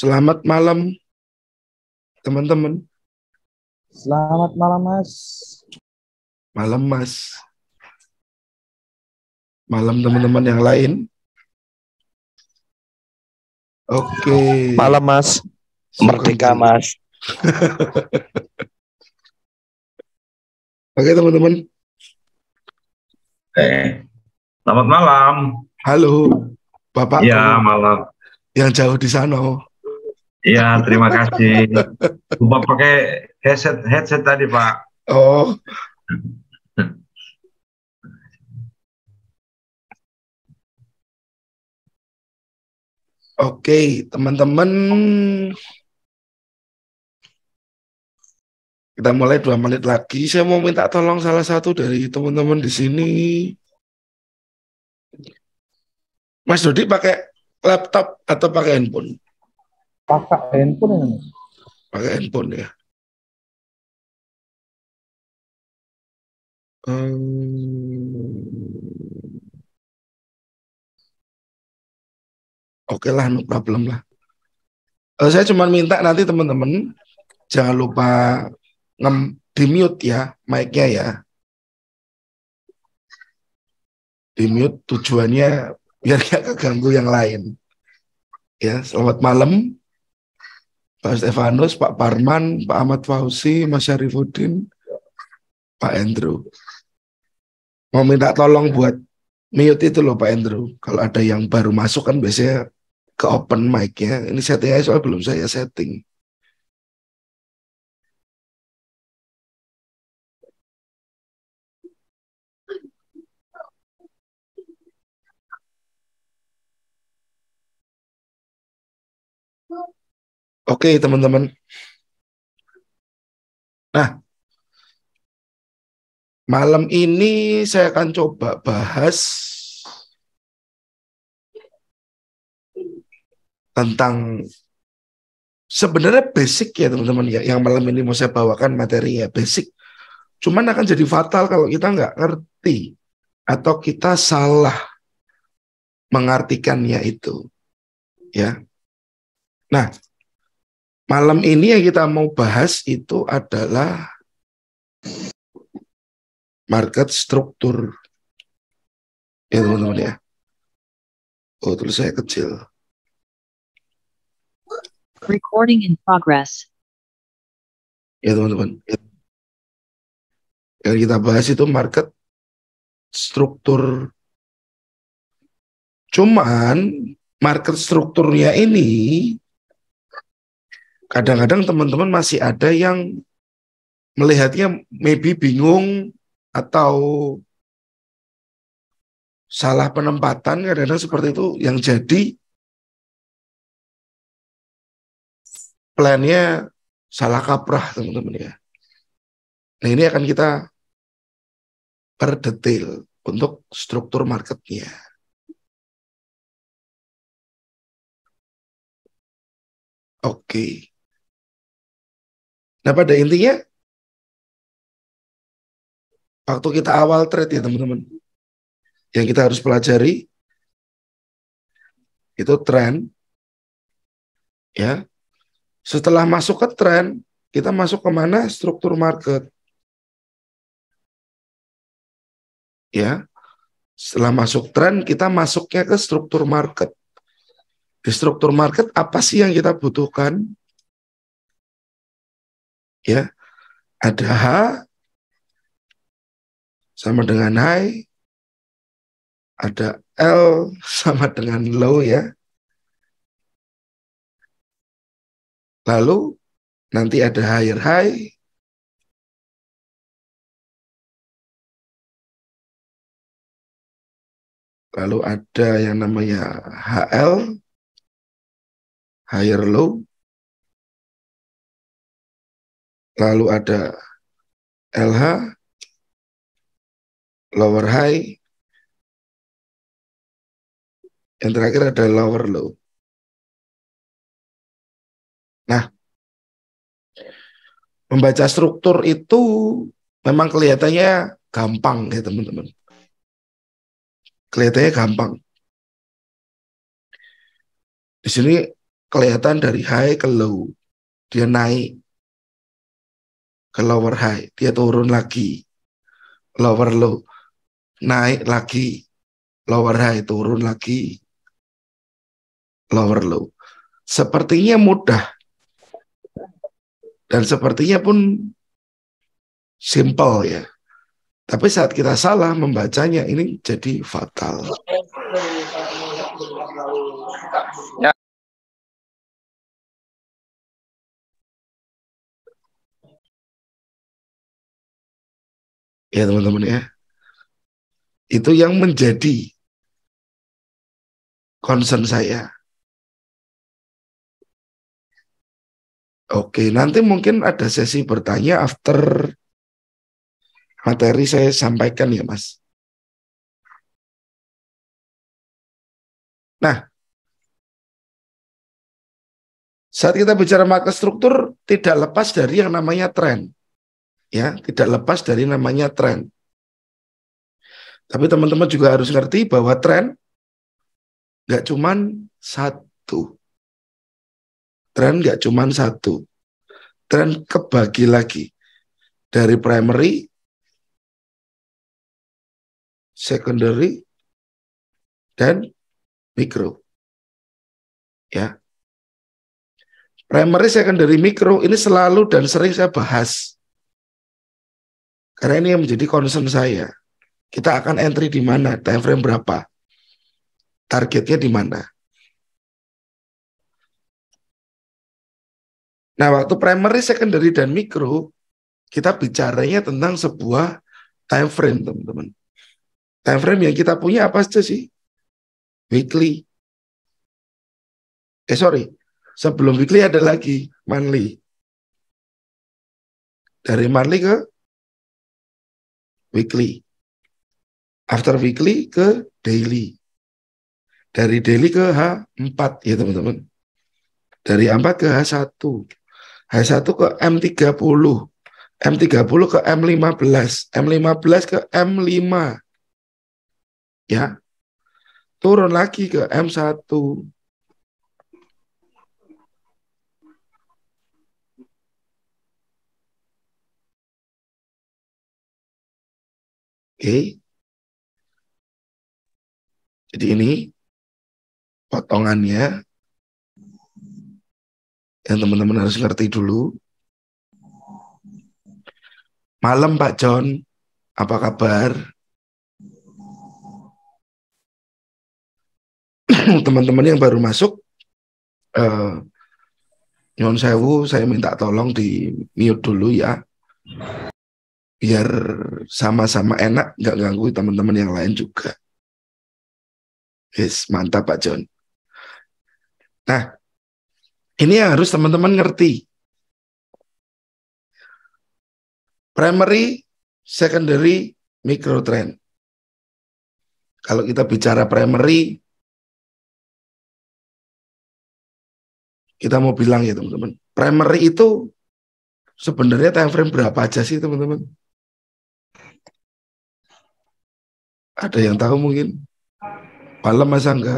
Selamat malam, teman-teman. Selamat malam, Mas. Malam, Mas. Malam, teman-teman yang lain. Oke. Okay. Malam, Mas. Merdeka, gitu. Mas. Oke, okay, teman-teman. Eh, selamat malam. Halo, Bapak. Ya, malam. Yang jauh di sana. Oh. Iya, terima kasih. Lupa pakai headset headset tadi, Pak. Oh. Oke, teman-teman. Kita mulai dua menit lagi. Saya mau minta tolong salah satu dari teman-teman di sini. Mas Dodi pakai laptop atau pakai handphone? pakai handphone ya pakai handphone ya hmm. oke okay lah no problem lah uh, saya cuma minta nanti teman-teman jangan lupa ngem di mute ya mic-nya ya di mute tujuannya biar gak keganggu yang lain ya selamat malam Pak Stefanus, Pak Parman, Pak Ahmad Fauzi, Mas Syarifuddin, Pak Andrew. Mau minta tolong buat mute itu loh Pak Andrew. Kalau ada yang baru masuk kan biasanya ke open mic-nya. Ini settingnya soal belum saya setting. Oke, okay, teman-teman. Nah, malam ini saya akan coba bahas tentang sebenarnya basic ya teman-teman ya yang malam ini mau saya bawakan materi ya basic cuman akan jadi fatal kalau kita nggak ngerti atau kita salah mengartikannya itu ya nah Malam ini yang kita mau bahas itu adalah market struktur. Ya teman-teman ya. Oh, terus saya kecil. Recording in progress. Ya teman-teman. Yang kita bahas itu market struktur. Cuman market strukturnya ini kadang-kadang teman-teman masih ada yang melihatnya maybe bingung atau salah penempatan kadang-kadang seperti itu yang jadi plannya salah kaprah teman-teman ya. Nah ini akan kita perdetail untuk struktur marketnya. Oke. Okay. Nah pada intinya waktu kita awal trade ya teman-teman, yang kita harus pelajari itu tren ya setelah masuk ke tren kita masuk ke mana struktur market ya setelah masuk tren kita masuknya ke struktur market di struktur market apa sih yang kita butuhkan ya ada H sama dengan high ada L sama dengan low ya lalu nanti ada higher high lalu ada yang namanya HL higher low lalu ada LH, lower high, yang terakhir ada lower low. Nah, membaca struktur itu memang kelihatannya gampang ya teman-teman. Kelihatannya gampang. Di sini kelihatan dari high ke low. Dia naik ke lower high, dia turun lagi, lower low, naik lagi, lower high, turun lagi, lower low. Sepertinya mudah dan sepertinya pun simple ya. Tapi saat kita salah membacanya ini jadi fatal. Ya ya teman-teman ya itu yang menjadi concern saya Oke, nanti mungkin ada sesi bertanya after materi saya sampaikan ya, Mas. Nah, saat kita bicara market struktur tidak lepas dari yang namanya trend ya tidak lepas dari namanya tren. Tapi teman-teman juga harus ngerti bahwa tren nggak cuman satu. Tren nggak cuman satu. Tren kebagi lagi. Dari primary, secondary, dan mikro. Ya. Primary, secondary, mikro ini selalu dan sering saya bahas karena ini yang menjadi concern saya. Kita akan entry di mana, time frame berapa, targetnya di mana. Nah, waktu primary, secondary, dan mikro, kita bicaranya tentang sebuah time frame, teman-teman. Time frame yang kita punya apa saja sih? Weekly. Eh, sorry. Sebelum weekly ada lagi, monthly. Dari monthly ke weekly. After weekly ke daily. Dari daily ke H4 ya teman-teman. Dari H4 ke H1. H1 ke M30. M30 ke M15. M15 ke M5. Ya. Turun lagi ke M1. okay. jadi ini potongannya yang teman-teman harus ngerti dulu malam Pak John apa kabar teman-teman yang baru masuk uh, eh, Nyon saya minta tolong di mute dulu ya biar sama-sama enak nggak ganggu teman-teman yang lain juga. Yes, mantap Pak John. Nah, ini yang harus teman-teman ngerti. Primary, secondary, micro trend. Kalau kita bicara primary, kita mau bilang ya teman-teman, primary itu sebenarnya time frame berapa aja sih teman-teman? Ada yang tahu mungkin? Malam Mas Angga.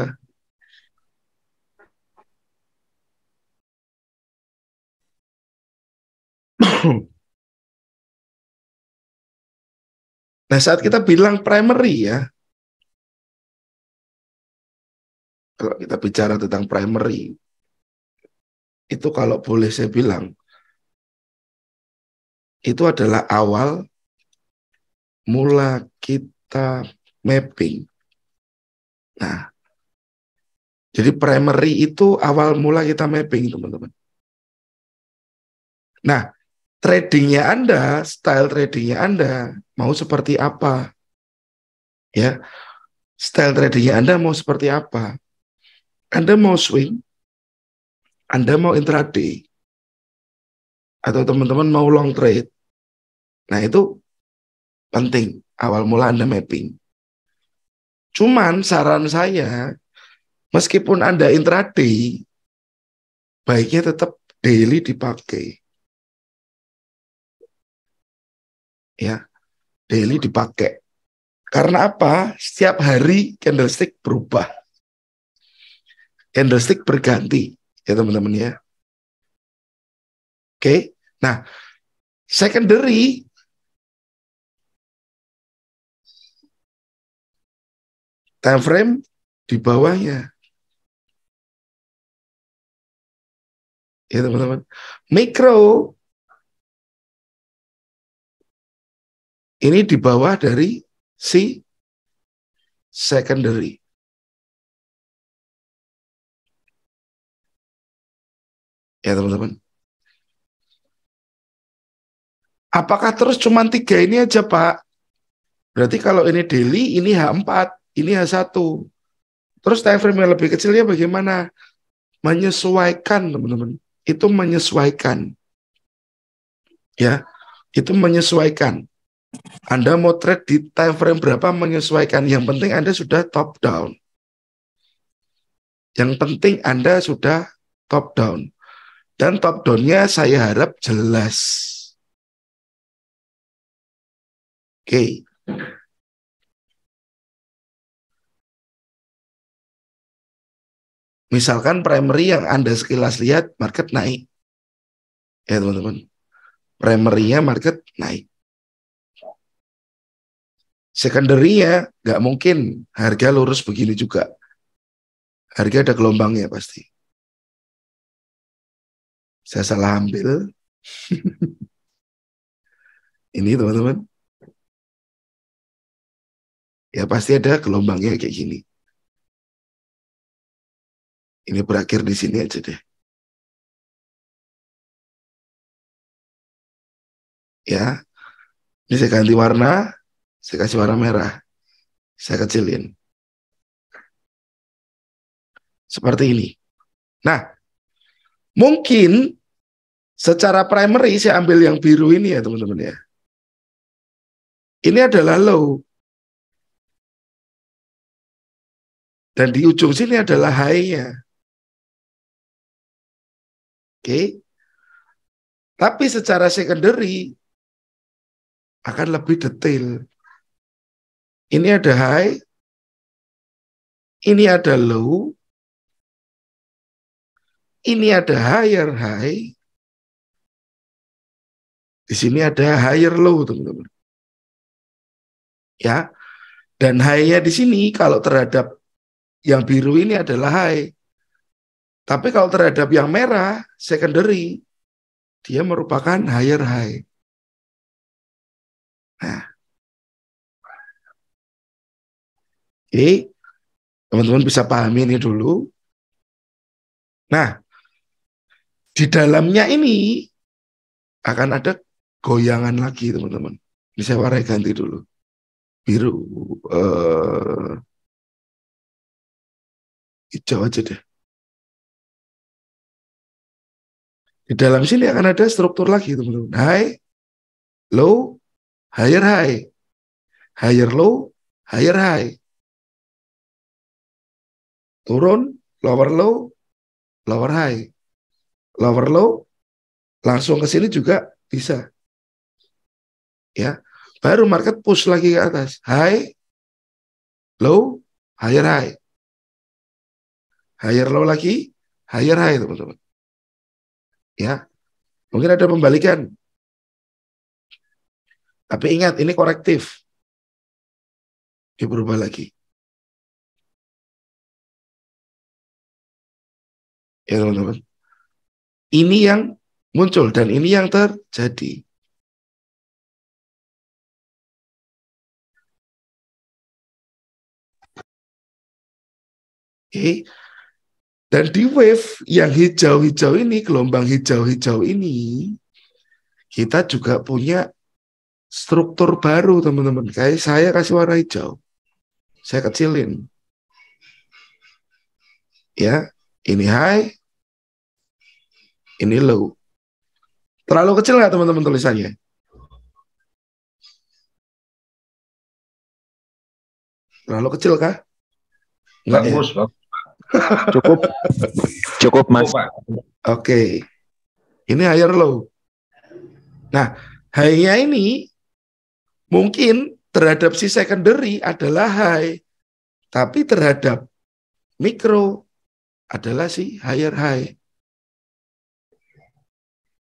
Nah saat kita bilang primary ya, kalau kita bicara tentang primary, itu kalau boleh saya bilang, itu adalah awal mula kita mapping. Nah, jadi primary itu awal mula kita mapping, teman-teman. Nah, tradingnya Anda, style tradingnya Anda, mau seperti apa? Ya, style tradingnya Anda mau seperti apa? Anda mau swing, Anda mau intraday, atau teman-teman mau long trade. Nah, itu penting. Awal mula Anda mapping. Cuman saran saya, meskipun Anda intraday, baiknya tetap daily dipakai. Ya, daily dipakai. Karena apa? Setiap hari candlestick berubah. Candlestick berganti, ya teman-teman ya. Oke. Nah, secondary time frame di bawahnya. Ya teman-teman. Mikro ini di bawah dari si secondary. Ya teman-teman. Apakah terus cuma tiga ini aja Pak? Berarti kalau ini daily, ini H4 ini H1. Terus time frame yang lebih kecilnya bagaimana? Menyesuaikan, teman-teman. Itu menyesuaikan. Ya, itu menyesuaikan. Anda mau trade di time frame berapa menyesuaikan. Yang penting Anda sudah top down. Yang penting Anda sudah top down. Dan top down-nya saya harap jelas. Oke. Okay. Misalkan primary yang Anda sekilas lihat market naik. Ya teman-teman. Primary-nya market naik. Secondary-nya nggak mungkin harga lurus begini juga. Harga ada gelombangnya pasti. Saya salah ambil. Ini teman-teman. Ya pasti ada gelombangnya kayak gini ini berakhir di sini aja deh. Ya, ini saya ganti warna, saya kasih warna merah, saya kecilin. Seperti ini. Nah, mungkin secara primary saya ambil yang biru ini ya teman-teman ya. Ini adalah low. Dan di ujung sini adalah high-nya okay? tapi secara secondary akan lebih detail. Ini ada high, ini ada low, ini ada higher high, di sini ada higher low, teman-teman. Ya, dan high-nya di sini kalau terhadap yang biru ini adalah high, tapi kalau terhadap yang merah, secondary, dia merupakan higher high. Nah. Jadi, teman-teman bisa pahami ini dulu. Nah, di dalamnya ini akan ada goyangan lagi, teman-teman. Ini saya warai ganti dulu. Biru, uh, hijau aja deh. Di dalam sini akan ada struktur lagi, teman-teman. High, low, higher high. Higher low, higher high. Turun, lower low, lower high. Lower low, langsung ke sini juga bisa. Ya, baru market push lagi ke atas. High, low, higher high. Higher low lagi, higher high teman-teman. Ya, mungkin ada pembalikan. Tapi ingat, ini korektif. berubah lagi. Ya teman-teman. Ini yang muncul dan ini yang terjadi. Oke. Okay. Dan di wave yang hijau-hijau ini, gelombang hijau-hijau ini, kita juga punya struktur baru, teman-teman. Kayak saya kasih warna hijau. Saya kecilin. Ya, ini high, ini low. Terlalu kecil nggak teman-teman tulisannya? Terlalu kecil kah? Enggak, bagus, ya? Bang. Cukup. Cukup, Mas. Oke. Okay. Ini higher low. Nah, high-nya ini mungkin terhadap si secondary adalah high, tapi terhadap mikro adalah si higher high.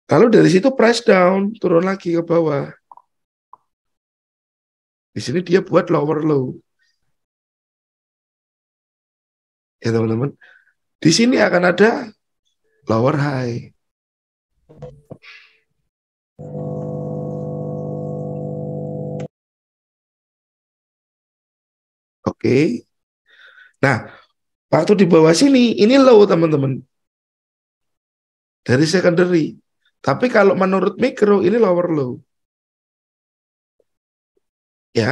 Lalu dari situ price down, turun lagi ke bawah. Di sini dia buat lower low. ya teman-teman. Di sini akan ada lower high. Oke. Okay. Nah, waktu di bawah sini, ini low teman-teman. Dari secondary. Tapi kalau menurut mikro, ini lower low. Ya.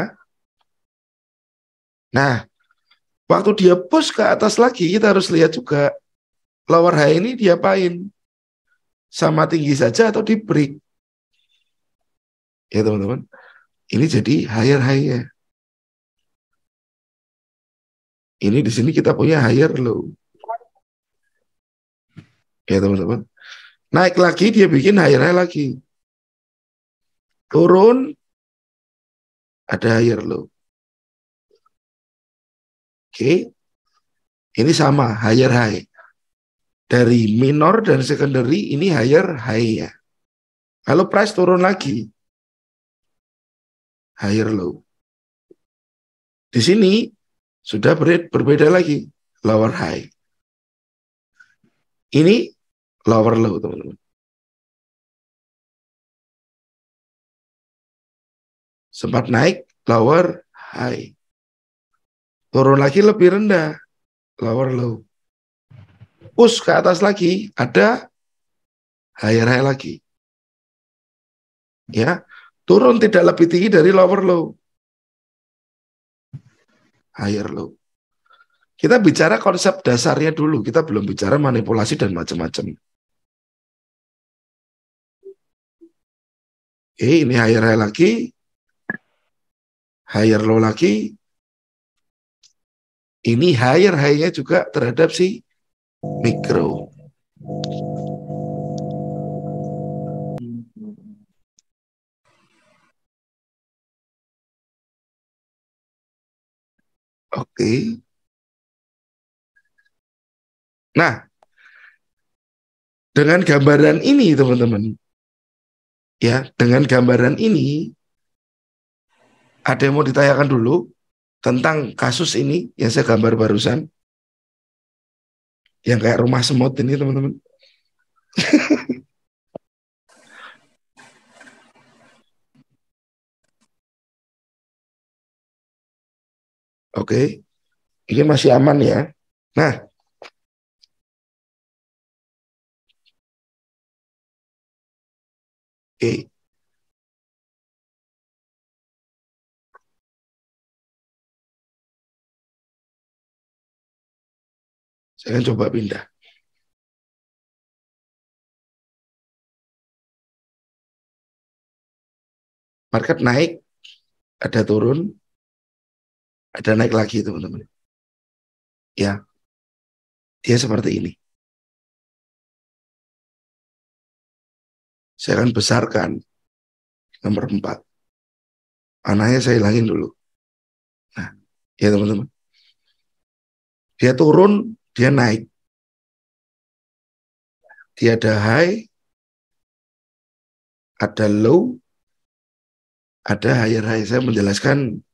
Nah, Waktu dia push ke atas lagi, kita harus lihat juga lower high ini diapain. Sama tinggi saja atau di break. Ya teman-teman. Ini jadi higher high ya. Ini di sini kita punya higher low. Ya teman-teman. Naik lagi dia bikin higher high lagi. Turun ada higher low okay, ini sama higher high. Dari minor dan secondary ini higher high ya. Kalau price turun lagi, higher low. Di sini sudah ber berbeda lagi, lower high. Ini lower low, teman-teman. Sempat naik, lower high. Turun lagi lebih rendah. Lower low. Push ke atas lagi, ada higher high lagi. Ya, turun tidak lebih tinggi dari lower low. Higher low. Kita bicara konsep dasarnya dulu, kita belum bicara manipulasi dan macam-macam. eh ini higher high lagi, higher low lagi, ini higher high-nya juga terhadap si mikro. Oke. Okay. Nah, dengan gambaran ini teman-teman, ya, dengan gambaran ini, ada yang mau ditanyakan dulu? tentang kasus ini yang saya gambar barusan yang kayak rumah semut ini teman-teman Oke, okay. ini masih aman ya. Nah, oke. Saya akan coba pindah. Market naik, ada turun, ada naik lagi teman-teman. Ya, dia seperti ini. Saya akan besarkan nomor empat. Anaknya saya hilangin dulu. Nah, ya teman-teman. Dia turun, dia naik. Dia ada high, ada low, ada higher high. Saya menjelaskan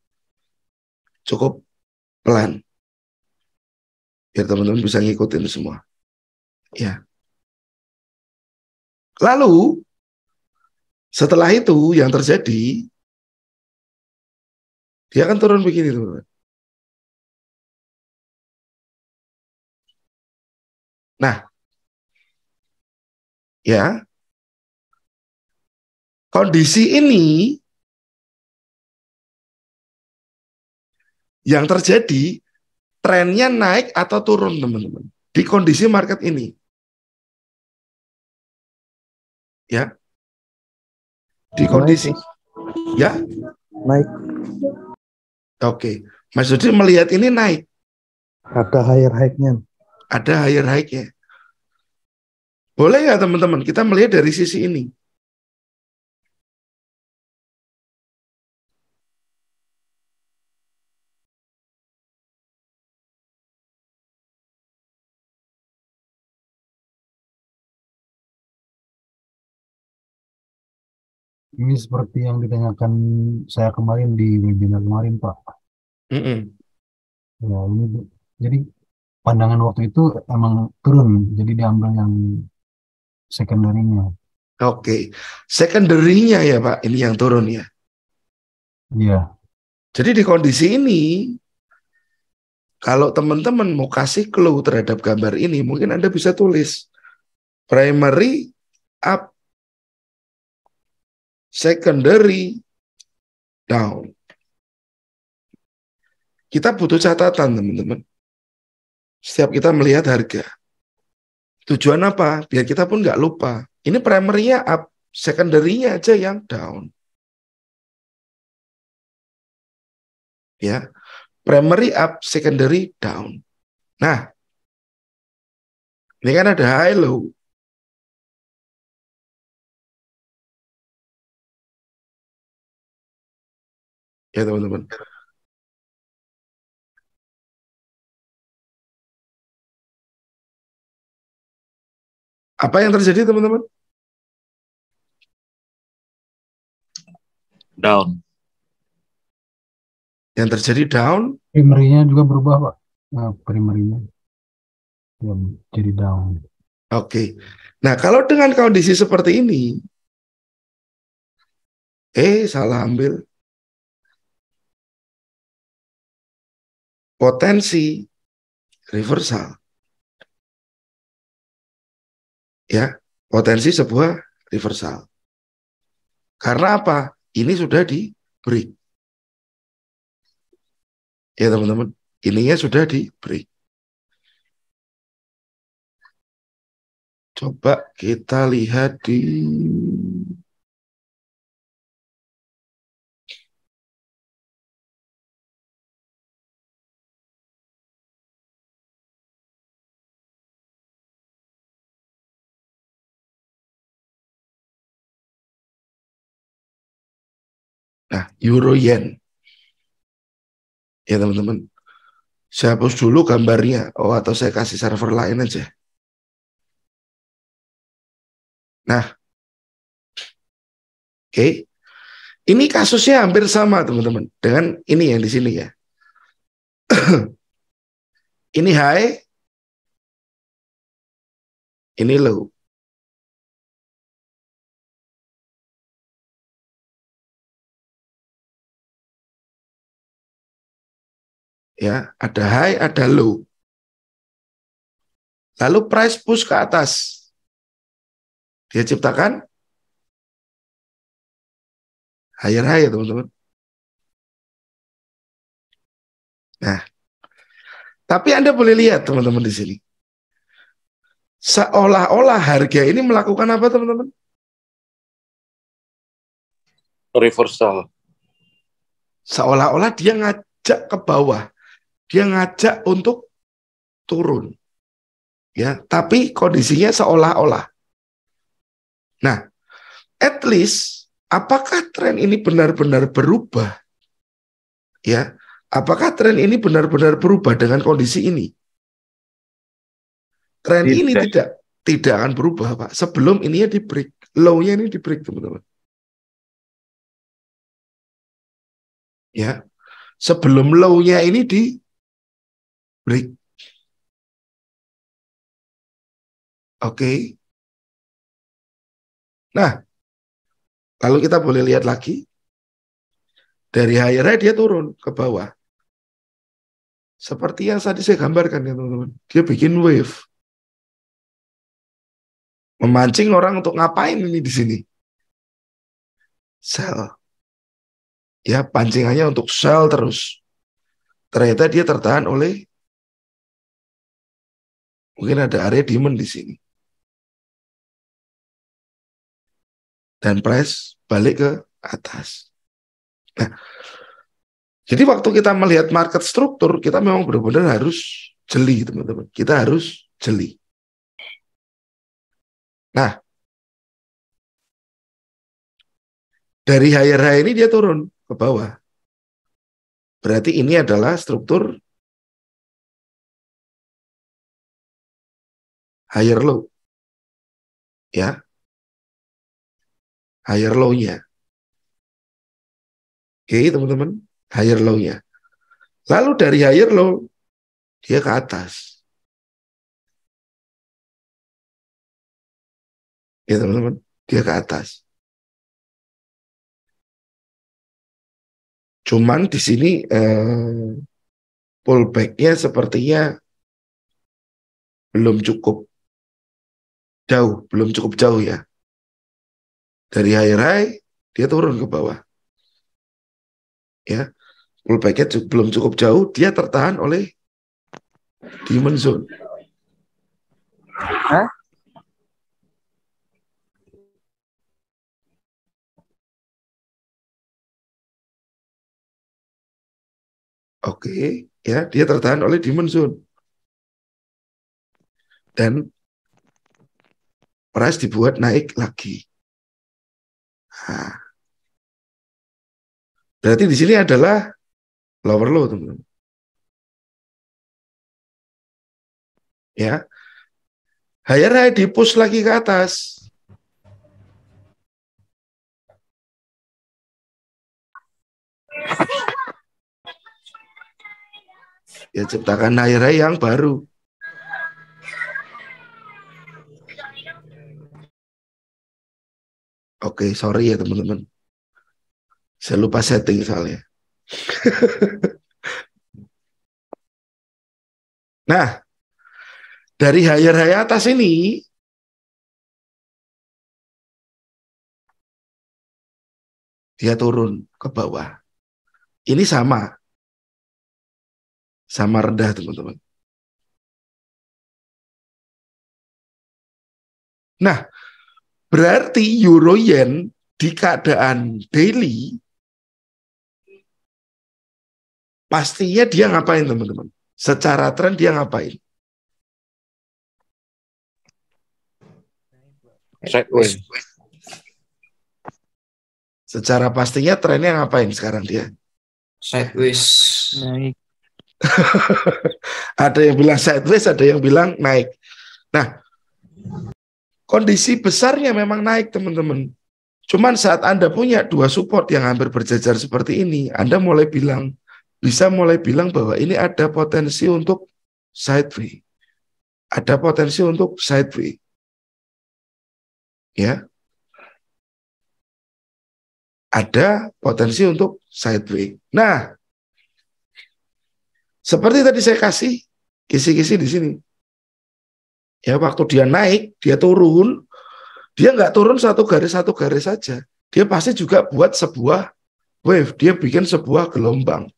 cukup pelan. Biar teman-teman bisa ngikutin semua. Ya. Lalu, setelah itu yang terjadi, dia akan turun begini, teman-teman. Nah, ya kondisi ini yang terjadi trennya naik atau turun teman-teman di kondisi market ini. Ya. Di kondisi naik. ya naik. Oke, maksudnya melihat ini naik. Ada higher high-nya ada higher high-nya. Boleh nggak teman-teman? Kita melihat dari sisi ini. Ini seperti yang ditanyakan saya kemarin di webinar kemarin, Pak. Mm -mm. Ya, ini jadi pandangan waktu itu emang turun jadi diambil yang sekundernya oke okay. sekundernya ya pak ini yang turun ya iya jadi di kondisi ini kalau teman-teman mau kasih clue terhadap gambar ini mungkin anda bisa tulis primary up secondary down kita butuh catatan teman-teman setiap kita melihat harga. Tujuan apa? Biar kita pun nggak lupa. Ini primernya up, secondarynya aja yang down. Ya, primary up, secondary down. Nah, ini kan ada high low. Ya teman-teman. Apa yang terjadi teman-teman? Down. Yang terjadi down? primernya juga berubah pak. Nah, primernya yang jadi down. Oke. Okay. Nah kalau dengan kondisi seperti ini, eh salah ambil. Potensi reversal ya potensi sebuah reversal. Karena apa? Ini sudah di break. Ya teman-teman, ininya sudah di break. Coba kita lihat di euro yen. Ya teman-teman, saya hapus dulu gambarnya, oh atau saya kasih server lain aja. Nah, oke, okay. ini kasusnya hampir sama teman-teman dengan ini yang di sini ya. ini high, ini low. ya ada high ada low lalu price push ke atas dia ciptakan higher high ya, teman-teman nah tapi anda boleh lihat teman-teman di sini seolah-olah harga ini melakukan apa teman-teman reversal seolah-olah dia ngajak ke bawah dia ngajak untuk turun. Ya, tapi kondisinya seolah-olah. Nah, at least apakah tren ini benar-benar berubah? Ya, apakah tren ini benar-benar berubah dengan kondisi ini? Tren ini tidak tidak akan berubah, Pak. Sebelum ini ya di break, low-nya ini di break, teman-teman. Ya. Sebelum low-nya ini di break. Oke. Okay. Nah, lalu kita boleh lihat lagi. Dari higher dia turun ke bawah. Seperti yang tadi saya gambarkan ya teman-teman. Dia bikin wave. Memancing orang untuk ngapain ini di sini? Sell. Ya, pancingannya untuk sell terus. Ternyata dia tertahan oleh Mungkin ada area demon di sini. Dan price balik ke atas. Nah, jadi waktu kita melihat market struktur, kita memang benar-benar harus jeli, teman-teman. Kita harus jeli. Nah, dari higher high ini dia turun ke bawah. Berarti ini adalah struktur higher low. Ya. Higher low-nya. Oke, teman-teman. Higher low-nya. Lalu dari higher low, dia ke atas. Ya, teman-teman. Dia ke atas. Cuman di sini eh, pullbacknya sepertinya belum cukup jauh, belum cukup jauh ya. Dari high high, dia turun ke bawah. Ya, pullbacknya belum cukup jauh, dia tertahan oleh demon zone. Hah? Oke, okay, ya dia tertahan oleh demon zone. Dan Beras dibuat naik lagi. Nah. Berarti di sini adalah lower low, teman-teman. Ya. Higher high dipush lagi ke atas. Ya ciptakan higher high yang baru. Oke, okay, sorry ya teman-teman. Saya lupa setting soalnya. nah, dari higher high atas ini, dia turun ke bawah. Ini sama. Sama rendah, teman-teman. Nah, Berarti euro yen di keadaan daily pastinya dia ngapain teman-teman? Secara tren dia ngapain? Sideways. Secara pastinya trennya ngapain sekarang dia? Sideways. Naik. ada yang bilang sideways, ada yang bilang naik. Nah, kondisi besarnya memang naik teman-teman. Cuman saat Anda punya dua support yang hampir berjajar seperti ini, Anda mulai bilang, bisa mulai bilang bahwa ini ada potensi untuk sideway. Ada potensi untuk sideway. Ya. Ada potensi untuk sideway. Nah, seperti tadi saya kasih kisi-kisi di sini. Ya waktu dia naik, dia turun, dia nggak turun satu garis satu garis saja. Dia pasti juga buat sebuah wave, dia bikin sebuah gelombang.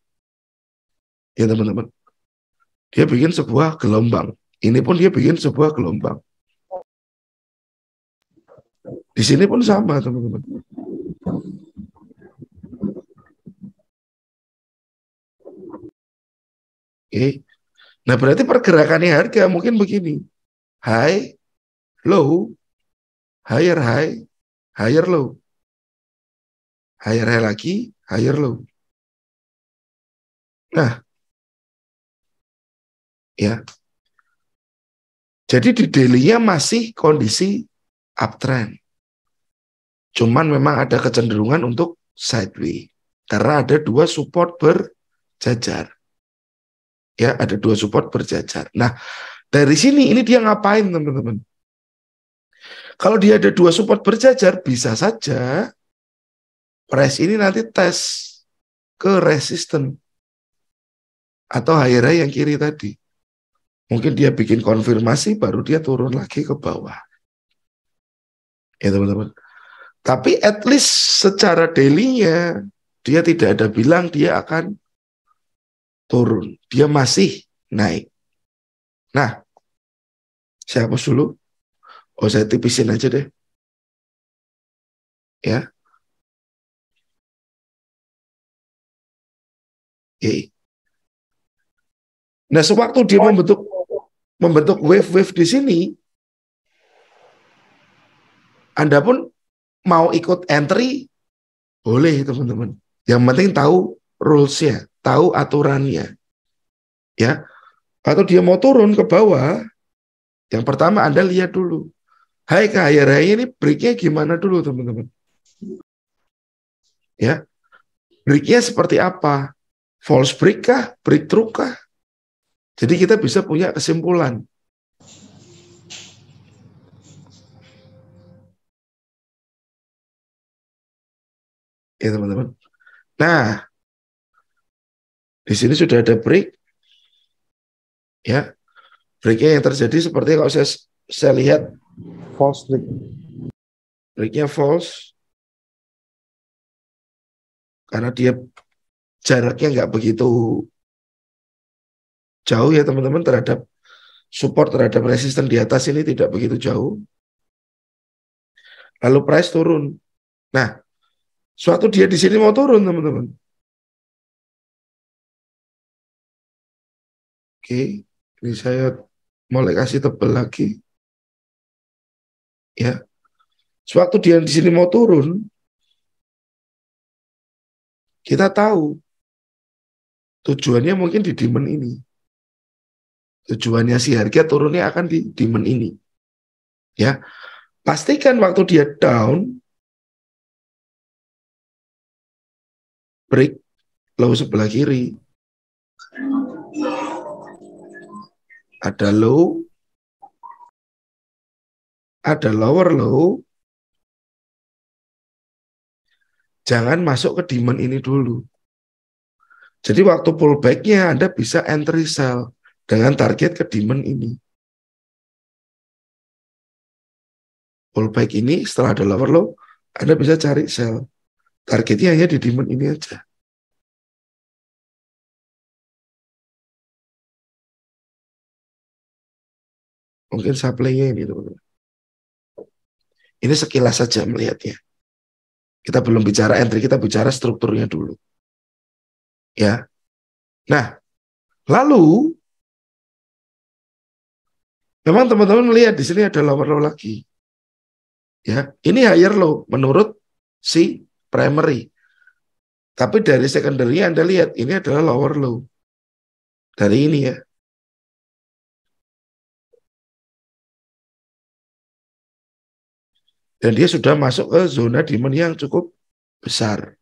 Ya teman-teman. Dia bikin sebuah gelombang. Ini pun dia bikin sebuah gelombang. Di sini pun sama, teman-teman. Oke. Nah, berarti pergerakannya harga mungkin begini high, low, higher high, higher low. Higher high lagi, higher low. Nah, ya. Jadi di daily-nya masih kondisi uptrend. Cuman memang ada kecenderungan untuk sideways. Karena ada dua support berjajar. Ya, ada dua support berjajar. Nah, dari sini ini dia ngapain teman-teman? Kalau dia ada dua support berjajar, bisa saja res ini nanti tes ke resisten atau high yang kiri tadi. Mungkin dia bikin konfirmasi baru dia turun lagi ke bawah. Ya teman-teman. Tapi at least secara daily-nya dia tidak ada bilang dia akan turun. Dia masih naik. Nah, saya hapus dulu. Oh, saya tipisin aja deh. Ya. Oke. Nah, sewaktu dia membentuk membentuk wave-wave di sini, Anda pun mau ikut entry, boleh teman-teman. Yang penting tahu rules-nya, tahu aturannya. Ya, atau dia mau turun ke bawah, yang pertama Anda lihat dulu. Hai ke higher ya, ini breaknya gimana dulu teman-teman? Ya, breaknya seperti apa? False break kah? Break through kah? Jadi kita bisa punya kesimpulan. Ya teman-teman. Nah, di sini sudah ada break, Ya. Breaknya yang terjadi seperti kalau saya saya lihat false break. Breaknya false karena dia jaraknya nggak begitu jauh ya teman-teman terhadap support terhadap resisten di atas ini tidak begitu jauh. Lalu price turun. Nah, suatu dia di sini mau turun teman-teman. Oke ini saya mulai kasih tebel lagi. Ya. Sewaktu dia di sini mau turun, kita tahu tujuannya mungkin di dimen ini. Tujuannya si harga turunnya akan di dimen ini. Ya. Pastikan waktu dia down break low sebelah kiri ada low, ada lower low, jangan masuk ke demand ini dulu. Jadi waktu pullbacknya Anda bisa entry sell dengan target ke demand ini. Pullback ini setelah ada lower low, Anda bisa cari sell. Targetnya hanya di demand ini aja. mungkin supply-nya ini gitu. teman-teman. Ini sekilas saja melihatnya. Kita belum bicara entry, kita bicara strukturnya dulu. Ya. Nah, lalu memang teman-teman melihat di sini ada lower low lagi. Ya, ini higher low menurut si primary. Tapi dari secondary Anda lihat ini adalah lower low. Dari ini ya. Dan dia sudah masuk ke zona demand yang cukup besar.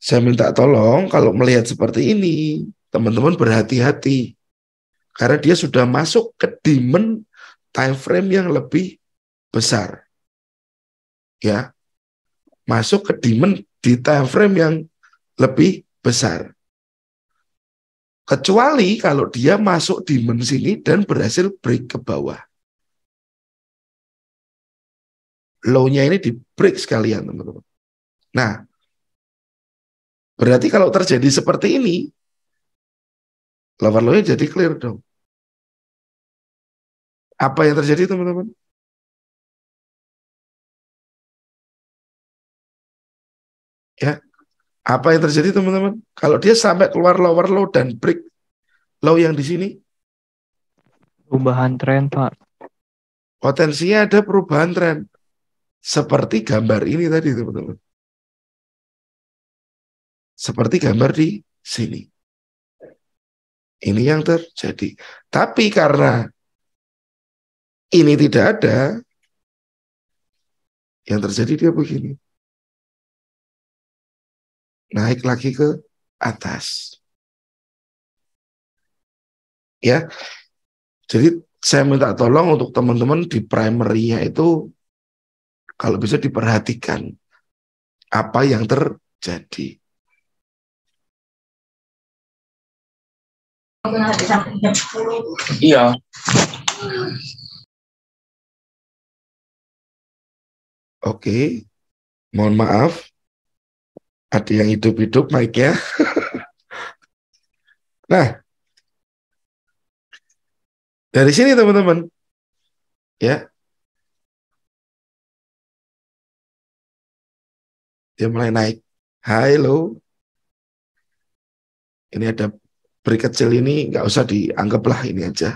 Saya minta tolong kalau melihat seperti ini, teman-teman berhati-hati. Karena dia sudah masuk ke demand time frame yang lebih besar. Ya. Masuk ke demand di time frame yang lebih besar. Kecuali kalau dia masuk demand sini dan berhasil break ke bawah. low-nya ini di break sekalian teman-teman. Nah, berarti kalau terjadi seperti ini, lower low-nya jadi clear dong. Apa yang terjadi teman-teman? Ya, apa yang terjadi teman-teman? Kalau dia sampai keluar lower low dan break low yang di sini, perubahan tren pak. Potensinya ada perubahan tren. Seperti gambar ini tadi, teman-teman. Seperti gambar di sini. Ini yang terjadi. Tapi karena ini tidak ada, yang terjadi dia begini. Naik lagi ke atas. Ya. Jadi saya minta tolong untuk teman-teman di primernya itu kalau bisa diperhatikan apa yang terjadi. Iya. Oke, mohon maaf. Ada yang hidup-hidup naik ya. nah, dari sini teman-teman, ya Dia mulai naik. lo, Ini ada beri kecil ini nggak usah dianggap lah ini aja.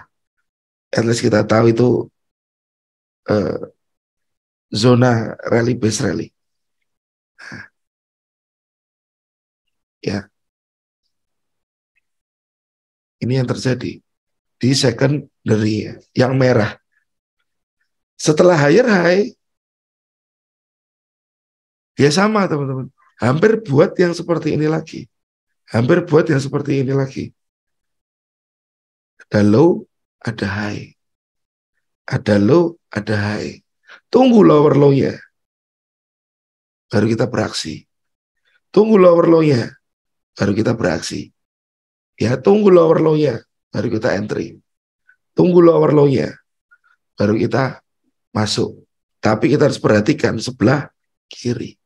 At least kita tahu itu uh, zona rally base rally. Ya. Ini yang terjadi di second dari yang merah. Setelah higher high, Ya sama teman-teman. Hampir buat yang seperti ini lagi. Hampir buat yang seperti ini lagi. Ada low, ada high. Ada low, ada high. Tunggu lower low-nya. Baru kita beraksi. Tunggu lower low-nya. Baru kita beraksi. Ya, tunggu lower low-nya. Baru kita entry. Tunggu lower low-nya. Baru kita masuk. Tapi kita harus perhatikan sebelah kiri.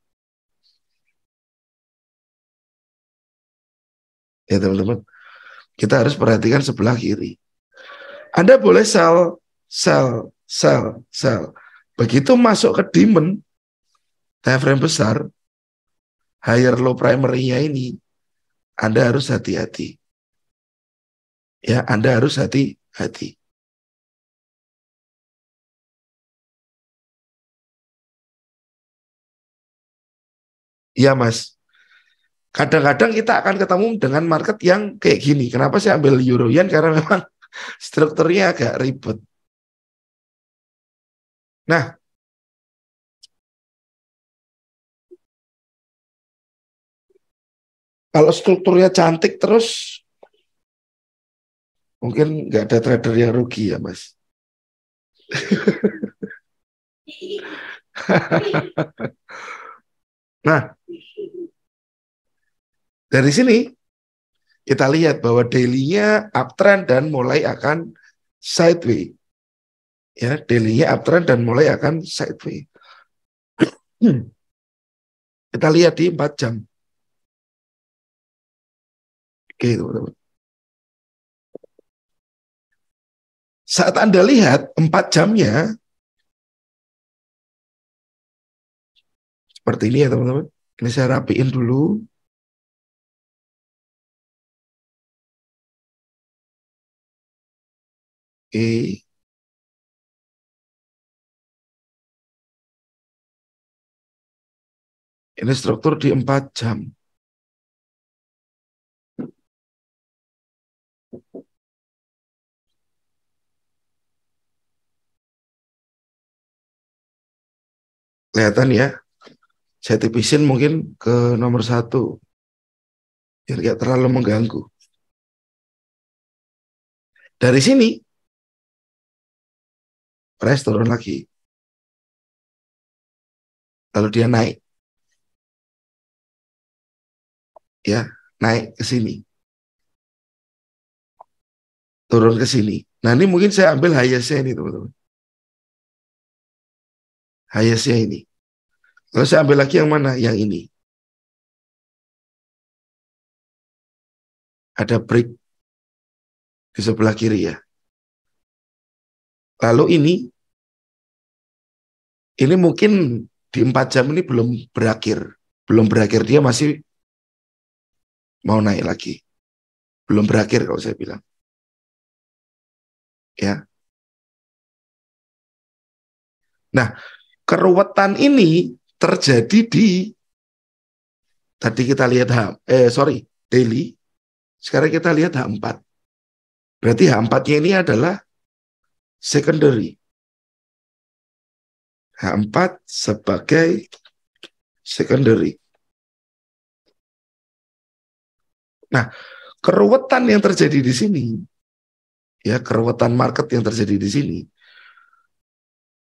Ya teman-teman. Kita harus perhatikan sebelah kiri. Anda boleh sel, sel, sel, sel. Begitu masuk ke dimen, diaphragm besar, higher low primary-nya ini, Anda harus hati-hati. Ya, Anda harus hati-hati. Iya mas, kadang-kadang kita akan ketemu dengan market yang kayak gini. Kenapa sih ambil euro yen? Karena memang strukturnya agak ribet. Nah, kalau strukturnya cantik terus, mungkin nggak ada trader yang rugi ya, Mas. nah, dari sini kita lihat bahwa daily-nya uptrend dan mulai akan sideways. Ya, daily-nya uptrend dan mulai akan sideways. kita lihat di 4 jam. Oke, teman-teman. Saat Anda lihat 4 jamnya, seperti ini ya teman-teman. Ini saya rapiin dulu. E ini struktur di empat jam. Kelihatan ya, saya tipisin mungkin ke nomor satu, biar tidak terlalu mengganggu. Dari sini, price turun lagi. Lalu dia naik. Ya, naik ke sini. Turun ke sini. Nah, ini mungkin saya ambil highest ini, teman-teman. highest ini. Lalu saya ambil lagi yang mana? Yang ini. Ada break di sebelah kiri ya. Lalu ini, ini mungkin di empat jam ini belum berakhir. Belum berakhir, dia masih mau naik lagi. Belum berakhir kalau saya bilang. Ya. Nah, keruwetan ini terjadi di tadi kita lihat H, eh sorry, daily, Sekarang kita lihat H4. Berarti H4-nya ini adalah secondary. H4 sebagai secondary. Nah, keruwetan yang terjadi di sini, ya keruwetan market yang terjadi di sini,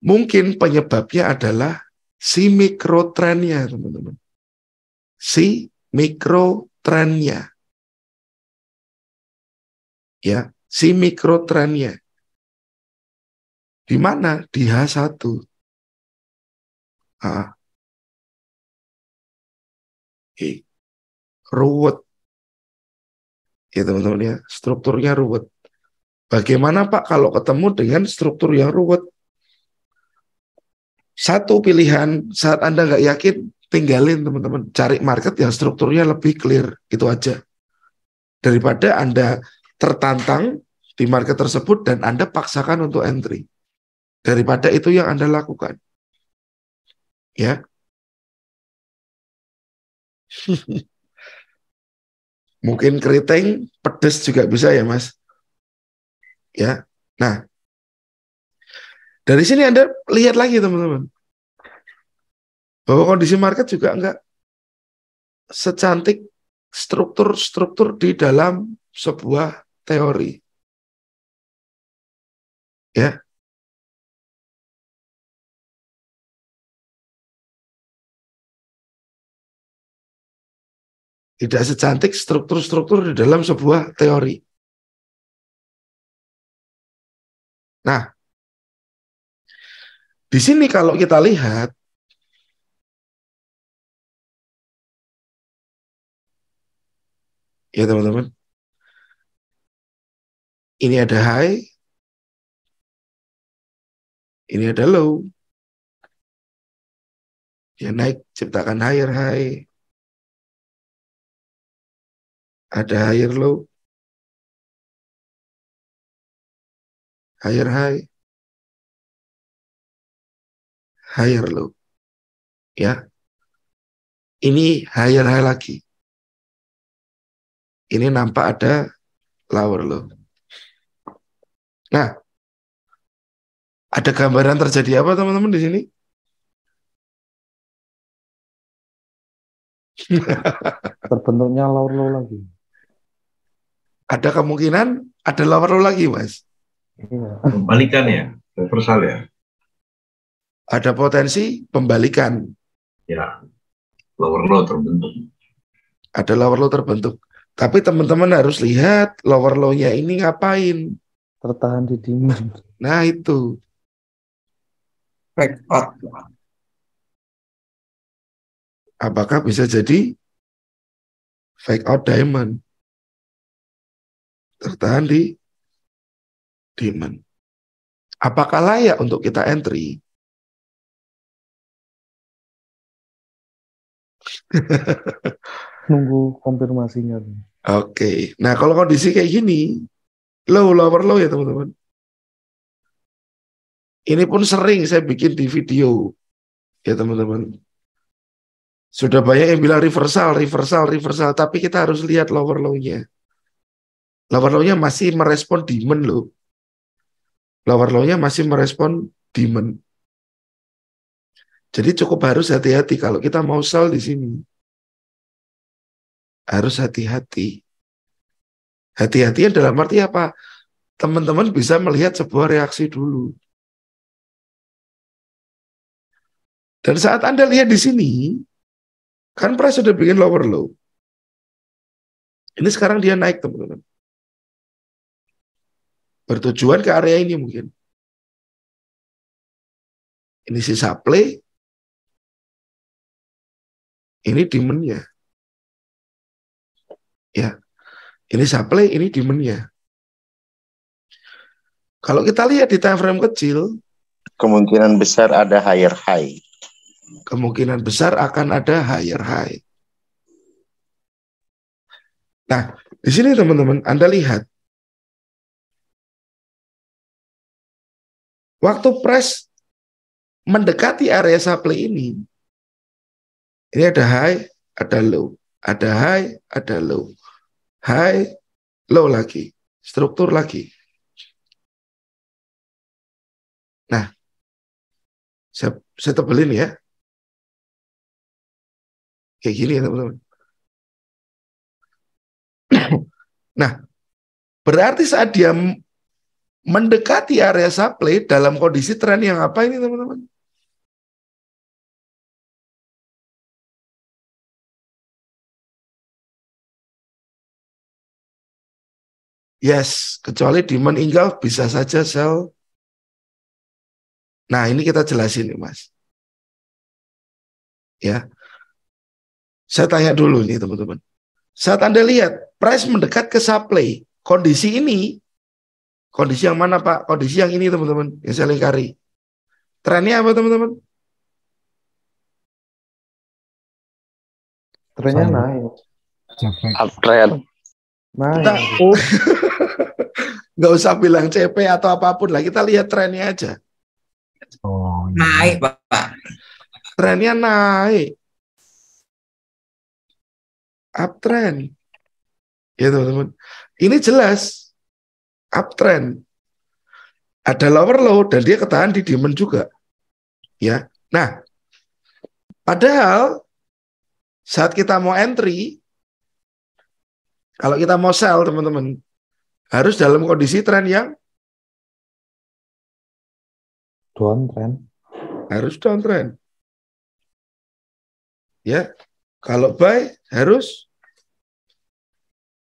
mungkin penyebabnya adalah si mikro teman-teman. Si mikro Ya, si mikro di mana? Di H1. Ah. Eh. Ruwet. Ya teman-teman ya, strukturnya ruwet. Bagaimana Pak kalau ketemu dengan struktur yang ruwet? Satu pilihan saat Anda nggak yakin, tinggalin teman-teman. Cari market yang strukturnya lebih clear. Itu aja. Daripada Anda tertantang di market tersebut dan Anda paksakan untuk entry daripada itu yang Anda lakukan. Ya. Mungkin keriting pedes juga bisa ya, Mas. Ya. Nah, dari sini Anda lihat lagi teman-teman. Bahwa kondisi market juga enggak secantik struktur-struktur di dalam sebuah teori. Ya, tidak secantik struktur-struktur di dalam sebuah teori. Nah, di sini kalau kita lihat ya teman-teman. Ini ada high, ini ada low. Dia naik ciptakan higher high, Ada higher low, higher high, higher low. Ya. Ini higher high lagi. Ini nampak ada lower low. Nah, ada gambaran terjadi apa teman-teman di sini? Terbentuknya lower low lagi ada kemungkinan ada lawan lagi, Mas. Iya. Pembalikan ya, reversal ya. Ada potensi pembalikan. Ya, lower low terbentuk. Ada lower low terbentuk. Tapi teman-teman harus lihat lower low-nya ini ngapain. Tertahan di demand. Nah itu. fake out. Apakah bisa jadi fake out diamond? tertahan di demand. Apakah layak untuk kita entry? Nunggu konfirmasinya. Oke. Okay. Nah, kalau kondisi kayak gini, low lower low ya, teman-teman. Ini pun sering saya bikin di video. Ya, teman-teman. Sudah banyak yang bilang reversal, reversal, reversal, tapi kita harus lihat lower low-nya. Lower low nya masih merespon demand loh. Lower low nya masih merespon demand. Jadi cukup harus hati-hati kalau kita mau sell di sini. Harus hati-hati. Hati-hati dalam arti apa? Teman-teman bisa melihat sebuah reaksi dulu. Dan saat Anda lihat di sini, kan price sudah bikin lower low. Ini sekarang dia naik, teman-teman bertujuan ke area ini mungkin. Ini si supply, ini demand-nya. Ya. Ini supply, ini demand-nya. Kalau kita lihat di time frame kecil, kemungkinan besar ada higher high. Kemungkinan besar akan ada higher high. Nah, di sini teman-teman, Anda lihat Waktu press mendekati area supply ini, ini ada high, ada low, ada high, ada low, high, low lagi, struktur lagi. Nah, saya, saya tebelin ya. Kayak gini ya teman-teman. Nah, berarti saat dia mendekati area supply dalam kondisi tren yang apa ini teman-teman? Yes, kecuali demand engulf bisa saja sell. Nah, ini kita jelasin nih, Mas. Ya. Saya tanya dulu nih, teman-teman. Saat Anda lihat price mendekat ke supply, kondisi ini Kondisi yang mana Pak? Kondisi yang ini teman-teman, yang saya lingkari. Trennya apa teman-teman? Trennya naik. Uptrend. Naik. Kita, Gak usah bilang CP atau apapun lah, kita lihat trennya aja. Oh, iya. naik Pak. Trennya naik. Uptrend. Ya teman-teman. Ini jelas uptrend. Ada lower low dan dia ketahan di demand juga. Ya. Nah, padahal saat kita mau entry kalau kita mau sell teman-teman harus dalam kondisi tren yang downtrend. Harus downtrend. Ya. Kalau buy harus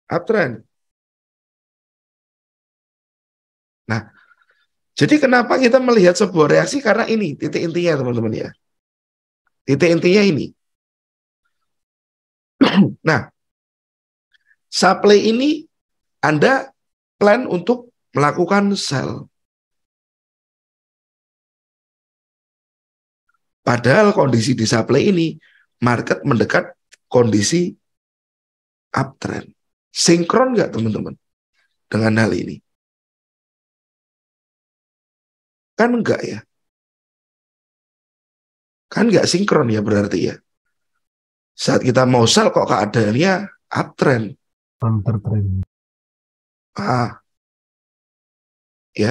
uptrend. Nah, jadi kenapa kita melihat sebuah reaksi karena ini titik intinya teman-teman ya. Titik intinya ini. nah, supply ini Anda plan untuk melakukan sell Padahal kondisi di supply ini market mendekat kondisi uptrend. Sinkron nggak teman-teman dengan hal ini? Kan enggak ya? Kan enggak sinkron ya berarti ya. Saat kita mau sell kok keadaannya uptrend. Untertrend. Ah. Ya.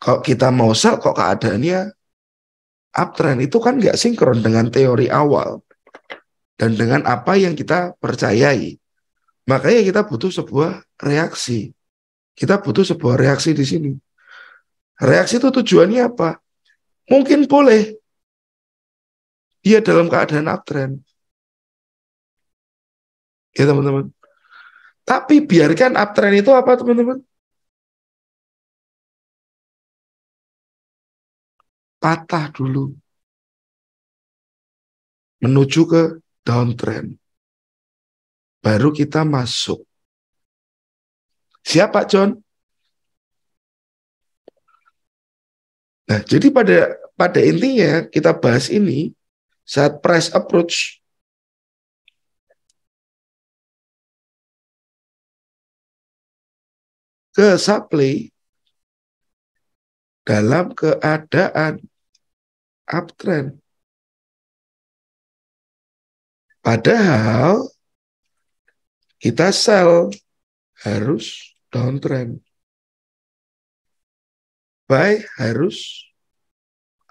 Kalau kita mau sell kok keadaannya uptrend itu kan enggak sinkron dengan teori awal dan dengan apa yang kita percayai. Makanya kita butuh sebuah reaksi. Kita butuh sebuah reaksi di sini. Reaksi itu tujuannya apa? Mungkin boleh. Dia dalam keadaan uptrend. Ya teman-teman. Tapi biarkan uptrend itu apa teman-teman? Patah dulu. Menuju ke downtrend. Baru kita masuk. Siapa John? Nah, jadi pada pada intinya kita bahas ini saat price approach ke supply dalam keadaan uptrend. Padahal kita sell harus downtrend buy harus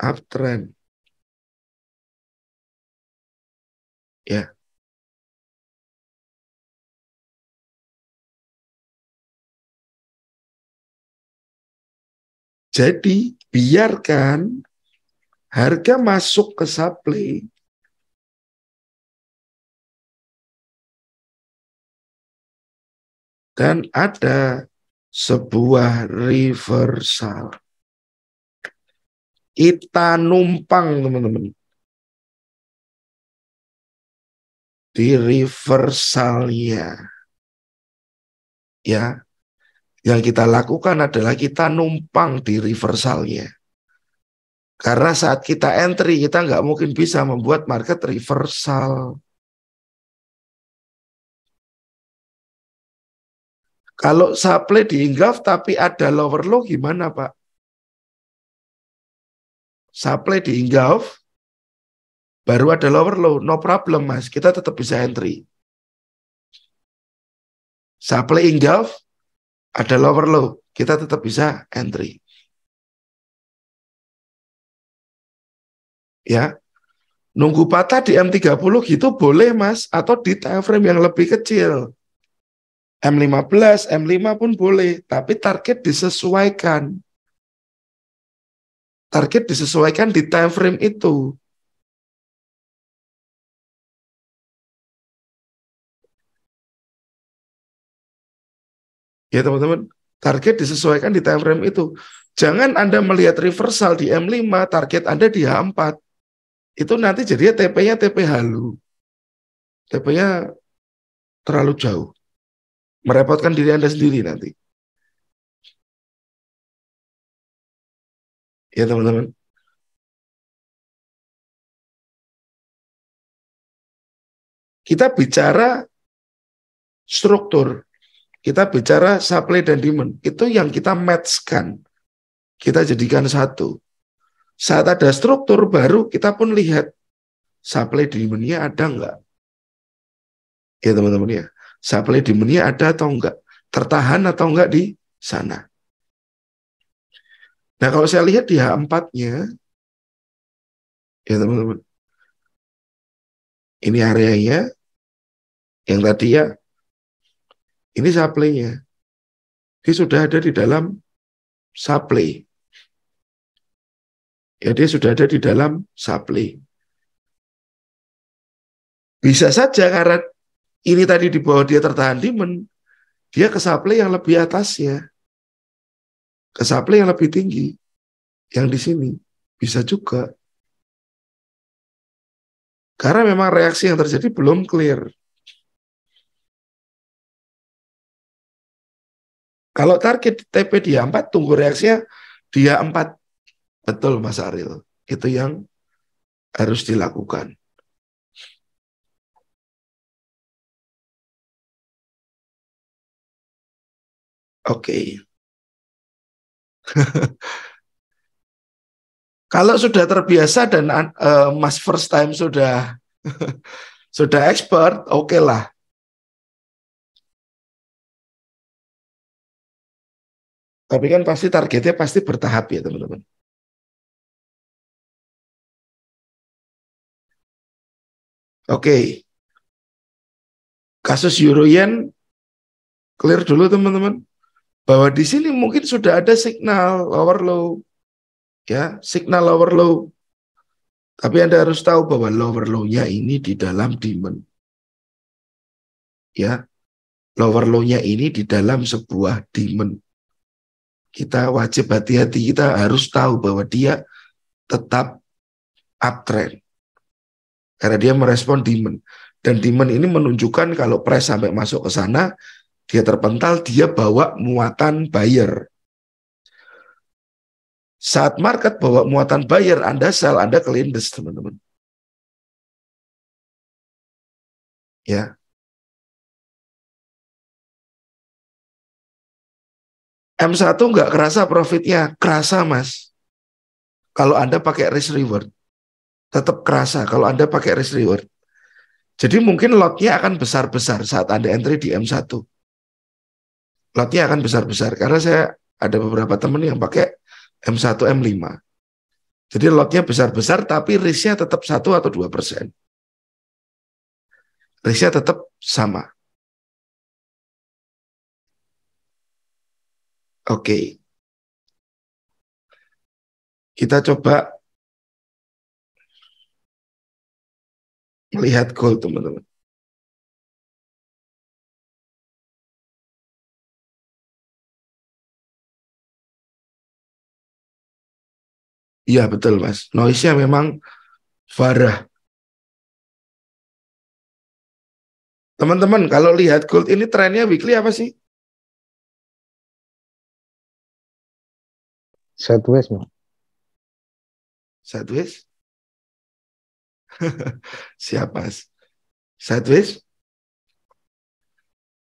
uptrend. Ya. Jadi biarkan harga masuk ke supply dan ada sebuah reversal kita numpang teman-teman di reversalnya, Ya. Yang kita lakukan adalah kita numpang di reversalnya. Karena saat kita entry, kita nggak mungkin bisa membuat market reversal. Kalau supply di engulf tapi ada lower low gimana Pak? supply di engulf, baru ada lower low, no problem mas, kita tetap bisa entry. Supply engulf, ada lower low, kita tetap bisa entry. Ya, nunggu patah di M30 gitu boleh mas, atau di time frame yang lebih kecil. M15, M5 pun boleh, tapi target disesuaikan target disesuaikan di time frame itu. Ya teman-teman, target disesuaikan di time frame itu. Jangan Anda melihat reversal di M5, target Anda di H4. Itu nanti jadinya TP-nya TP halu. TP-nya terlalu jauh. Merepotkan diri Anda sendiri nanti. ya teman-teman kita bicara struktur kita bicara supply dan demand itu yang kita matchkan kita jadikan satu saat ada struktur baru kita pun lihat supply demand-nya ada enggak. ya teman-teman ya supply demand-nya ada atau enggak tertahan atau enggak di sana Nah, kalau saya lihat di H4-nya, ya teman-teman, ini areanya, yang tadi ya, ini supply-nya. Dia sudah ada di dalam supply. Ya, dia sudah ada di dalam supply. Bisa saja karena ini tadi di bawah dia tertahan demand, dia ke supply yang lebih atasnya ke supply yang lebih tinggi yang di sini bisa juga karena memang reaksi yang terjadi belum clear. Kalau target TP dia 4, tunggu reaksinya dia 4. Betul Mas Aril. Itu yang harus dilakukan. Oke. Okay. Kalau sudah terbiasa dan uh, Mas first time sudah sudah expert, oke okay lah. Tapi kan pasti targetnya pasti bertahap ya teman-teman. Oke. Okay. Kasus Euro Yen clear dulu teman-teman bahwa di sini mungkin sudah ada signal lower low, Ya, signal lower low. Tapi Anda harus tahu bahwa lower low-nya ini di dalam demon. Ya. Lower low-nya ini di dalam sebuah demon. Kita wajib hati-hati, kita harus tahu bahwa dia tetap uptrend. Karena dia merespon demon. Dan demon ini menunjukkan kalau price sampai masuk ke sana, dia terpental, dia bawa muatan buyer. Saat market bawa muatan buyer, Anda sell, Anda kelindes, teman-teman. Ya. M1 nggak kerasa profitnya, kerasa mas. Kalau Anda pakai risk reward, tetap kerasa kalau Anda pakai risk reward. Jadi mungkin lotnya akan besar-besar saat Anda entry di M1 lotnya akan besar-besar karena saya ada beberapa teman yang pakai M1 M5. Jadi lotnya besar-besar tapi risknya tetap satu atau dua persen. Risknya tetap sama. Oke. Kita coba melihat goal teman-teman. Iya betul mas. Noise-nya memang Farah. Teman-teman kalau lihat gold ini trennya weekly apa sih? Sideways mas. Sideways? Siap mas. Sideways?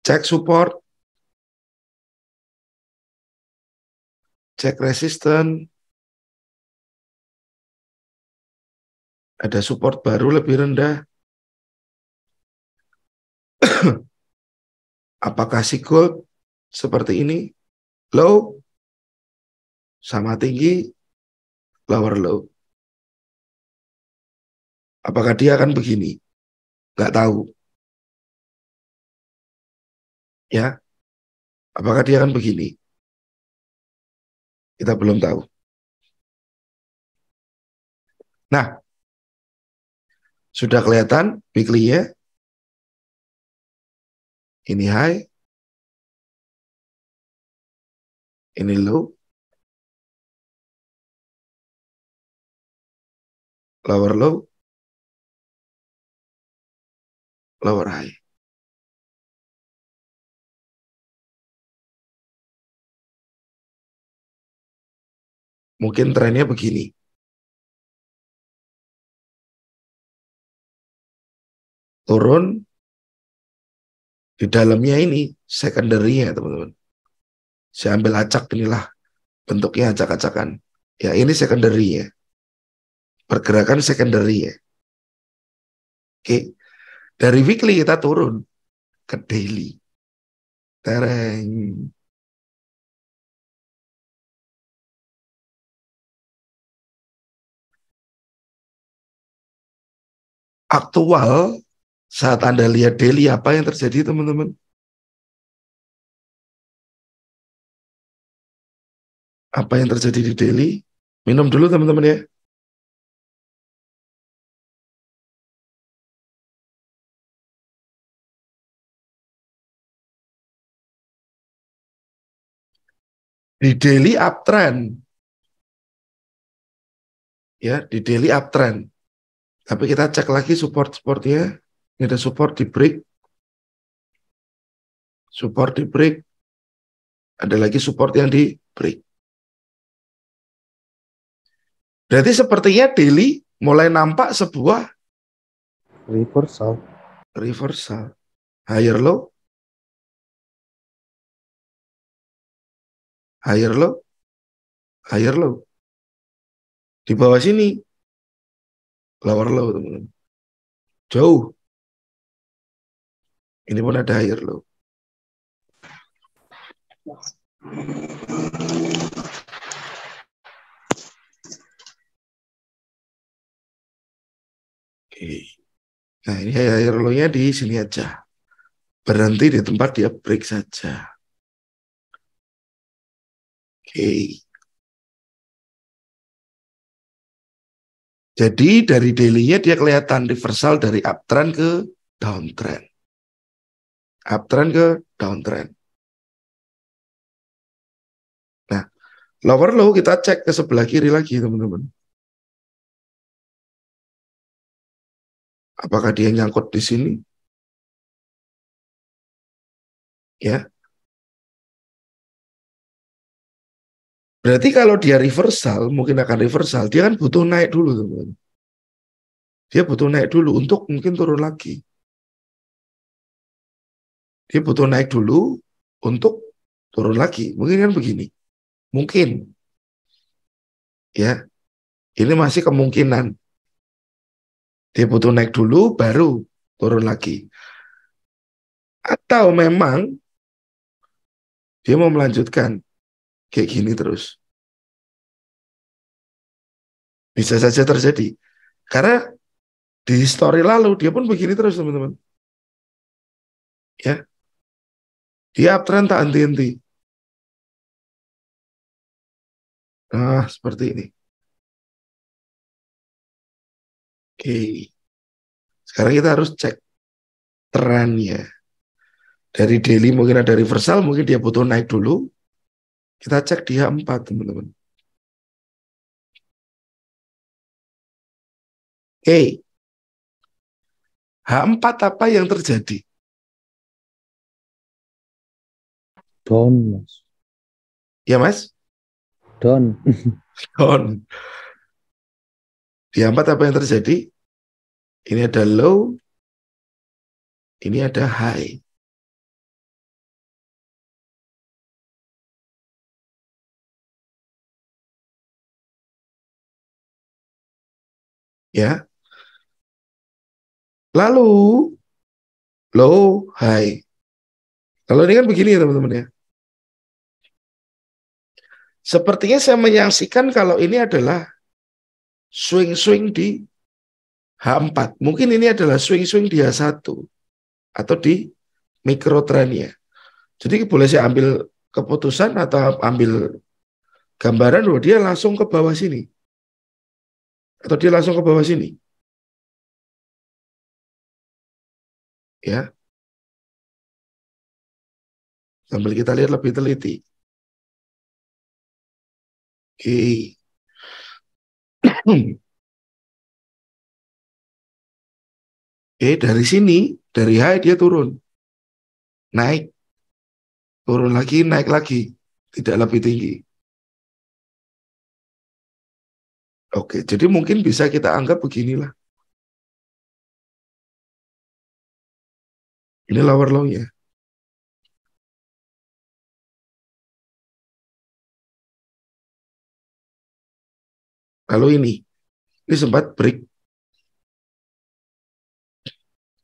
Cek support. Cek resistance. ada support baru lebih rendah. Apakah si gold seperti ini? Low sama tinggi, lower low. Apakah dia akan begini? Gak tahu. Ya, apakah dia akan begini? Kita belum tahu. Nah, sudah kelihatan weekly ya? Ini high. Ini low. Lower low. Lower high. Mungkin trennya begini. turun di dalamnya ini ya teman-teman. Saya ambil acak inilah bentuknya acak-acakan. Ya ini secondary ya. Pergerakan secondary ya. Oke. Dari weekly kita turun ke daily. Tereng. Aktual saat Anda lihat daily, apa yang terjadi teman-teman? Apa yang terjadi di daily? Minum dulu teman-teman ya. Di daily uptrend, ya di daily uptrend. Tapi kita cek lagi support supportnya. Ini ada support di break. Support di break. Ada lagi support yang di break. Berarti sepertinya daily mulai nampak sebuah reversal. Reversal. Higher low. Higher low. Higher low. Di bawah sini. Lower low, teman-teman. Jauh ini pun ada air loh. Oke. Nah, ini air lo nya di sini aja. Berhenti di tempat dia break saja. Oke. Jadi dari daily-nya dia kelihatan reversal dari uptrend ke downtrend uptrend ke downtrend. Nah, lower low kita cek ke sebelah kiri lagi, teman-teman. Apakah dia nyangkut di sini? Ya. Berarti kalau dia reversal, mungkin akan reversal, dia kan butuh naik dulu, teman-teman. Dia butuh naik dulu untuk mungkin turun lagi. Dia butuh naik dulu untuk turun lagi. Mungkin kan begini. Mungkin. Ya. Ini masih kemungkinan. Dia butuh naik dulu baru turun lagi. Atau memang dia mau melanjutkan kayak gini terus. Bisa saja terjadi. Karena di story lalu dia pun begini terus teman-teman. Ya. Ya, uptrend tak henti-henti. Nah, seperti ini. Oke. Sekarang kita harus cek trennya. Dari daily mungkin ada reversal, mungkin dia butuh naik dulu. Kita cek dia H4, teman-teman. Oke. H4 apa yang terjadi? Don, Mas. ya Mas? Don. Don. Di empat apa yang terjadi? Ini ada low, ini ada high. Ya. Lalu low high. Kalau ini kan begini ya teman-teman ya. Sepertinya saya menyaksikan kalau ini adalah swing-swing di H4. Mungkin ini adalah swing-swing di H1 atau di mikrotrendnya. Jadi boleh saya ambil keputusan atau ambil gambaran bahwa dia langsung ke bawah sini. Atau dia langsung ke bawah sini. Ya. Sambil kita lihat lebih teliti. Okay. Oke, eh, dari sini, dari high dia turun. Naik. Turun lagi, naik lagi. Tidak lebih tinggi. Oke, jadi mungkin bisa kita anggap beginilah. Ini lower low Yeah. Lalu ini, ini sempat break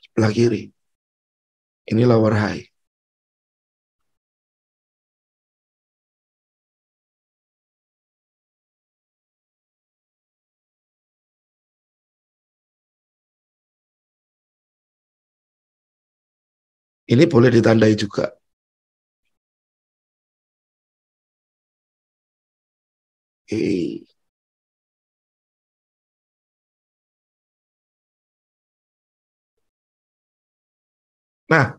sebelah kiri. Ini lower high. Ini boleh ditandai juga. Okay. Nah,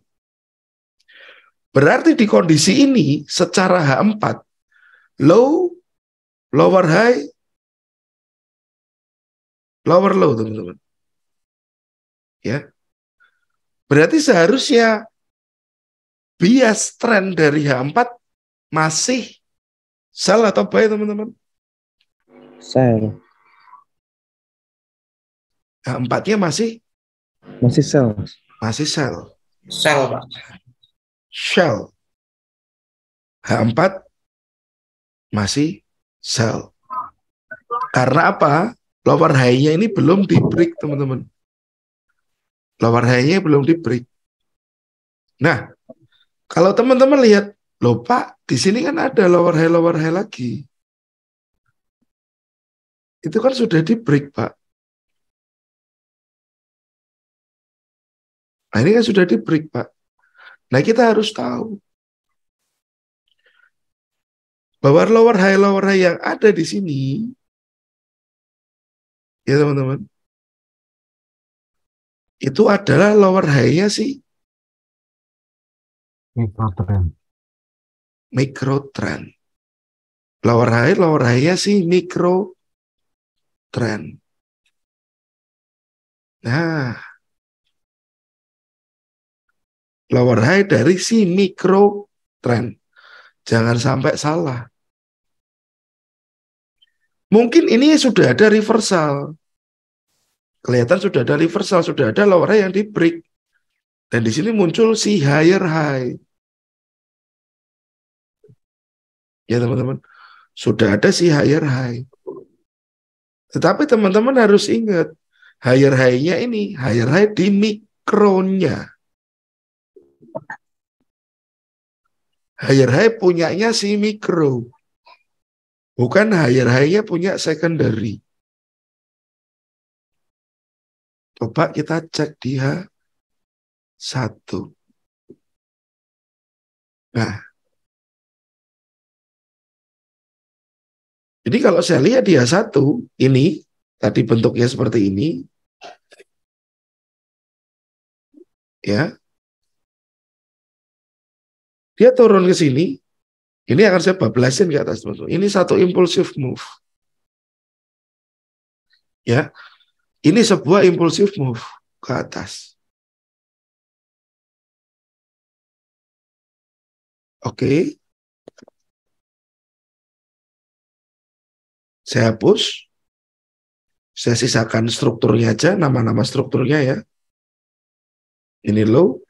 berarti di kondisi ini secara H4 low, lower high, lower low teman-teman. Ya. Berarti seharusnya bias trend dari H4 masih sell atau buy teman-teman? Sell. H4-nya masih? Masih sell. Masih sell. Shell Pak. Shell. H4 masih sel. Karena apa? Lower high-nya ini belum di break, teman-teman. Lower high-nya belum di break. Nah, kalau teman-teman lihat, loh Pak, di sini kan ada lower high, lower high lagi. Itu kan sudah di break, Pak. Nah ini kan sudah di Pak. Nah kita harus tahu bahwa lower high lower high yang ada di sini ya teman-teman itu adalah lower high-nya sih mikrotrend mikrotrend lower high lower high-nya sih mikrotrend nah lower high dari si mikro trend. Jangan sampai salah. Mungkin ini sudah ada reversal. Kelihatan sudah ada reversal, sudah ada lower high yang di break. Dan di sini muncul si higher high. Ya teman-teman, sudah ada si higher high. Tetapi teman-teman harus ingat, higher high-nya ini, higher high di mikronya. higher high punyanya si mikro. Bukan higher high-nya punya secondary. Coba kita cek di H1. Nah, Jadi kalau saya lihat di H1, ini tadi bentuknya seperti ini, ya dia turun ke sini, ini akan saya bablasin ke atas teman-teman. Ini satu impulsif move. Ya, ini sebuah impulsif move ke atas. Oke. Okay. Saya hapus. Saya sisakan strukturnya aja, nama-nama strukturnya ya. Ini low,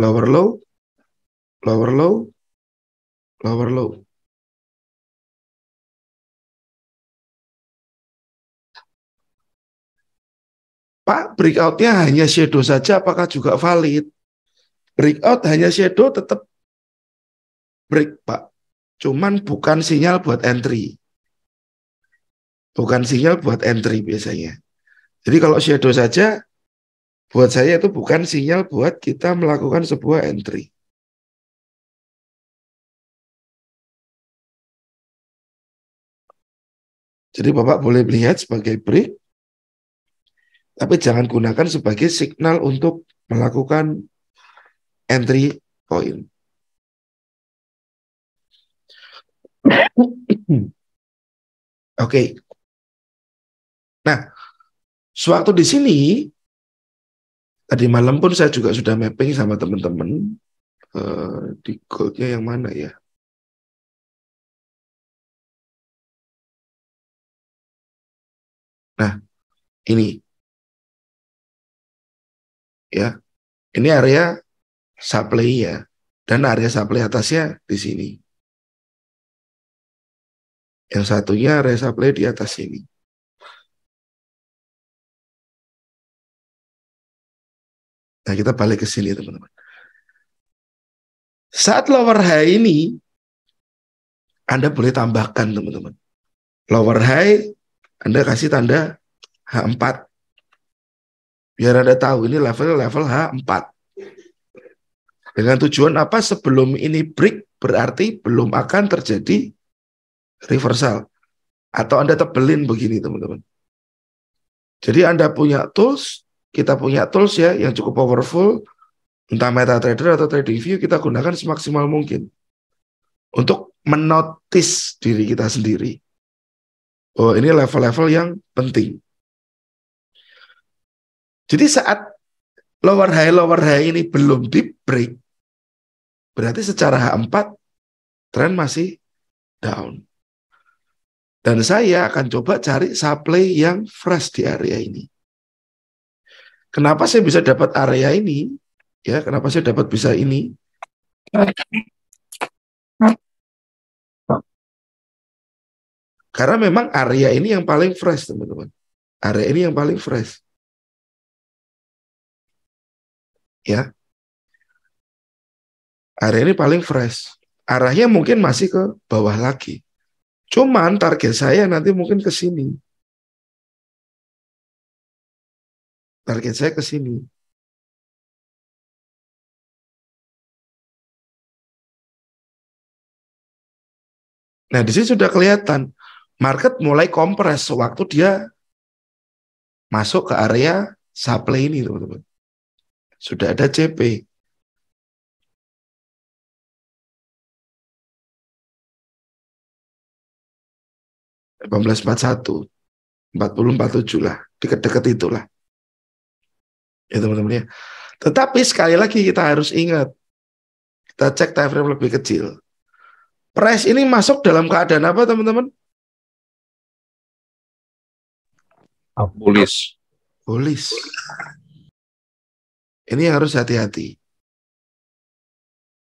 lower low, lower low, lower low. Pak, breakoutnya hanya shadow saja, apakah juga valid? Breakout hanya shadow tetap break, Pak. Cuman bukan sinyal buat entry. Bukan sinyal buat entry biasanya. Jadi kalau shadow saja, buat saya itu bukan sinyal buat kita melakukan sebuah entry. Jadi Bapak boleh melihat sebagai break, tapi jangan gunakan sebagai signal untuk melakukan entry point. Oke. Okay. Nah, sewaktu di sini tadi malam pun saya juga sudah mapping sama teman-teman uh, di goldnya yang mana ya. Nah, ini ya, ini area supply ya, dan area supply atasnya di sini. Yang satunya area supply di atas sini. Nah, kita balik ke sini, teman-teman. Saat lower high ini, Anda boleh tambahkan, teman-teman. Lower high, Anda kasih tanda H4. Biar Anda tahu, ini level level H4. Dengan tujuan apa? Sebelum ini break, berarti belum akan terjadi reversal. Atau Anda tebelin begini, teman-teman. Jadi Anda punya tools, kita punya tools ya yang cukup powerful, entah meta trader atau TradingView, kita gunakan semaksimal mungkin untuk menotis diri kita sendiri. Oh, ini level-level yang penting. Jadi saat lower high lower high ini belum di break, berarti secara H4 tren masih down. Dan saya akan coba cari supply yang fresh di area ini. Kenapa saya bisa dapat area ini? Ya, kenapa saya dapat bisa ini? Karena memang area ini yang paling fresh, teman-teman. Area ini yang paling fresh. Ya. Area ini paling fresh. Arahnya mungkin masih ke bawah lagi. Cuman target saya nanti mungkin ke sini. target saya ke sini. Nah, di sini sudah kelihatan market mulai kompres waktu dia masuk ke area supply ini, teman-teman. Sudah ada CP. empat puluh tujuh lah, dekat-dekat itulah ya teman-teman ya. Tetapi sekali lagi kita harus ingat, kita cek time frame lebih kecil. Price ini masuk dalam keadaan apa teman-teman? Bullish. Bullish. Ini yang harus hati-hati.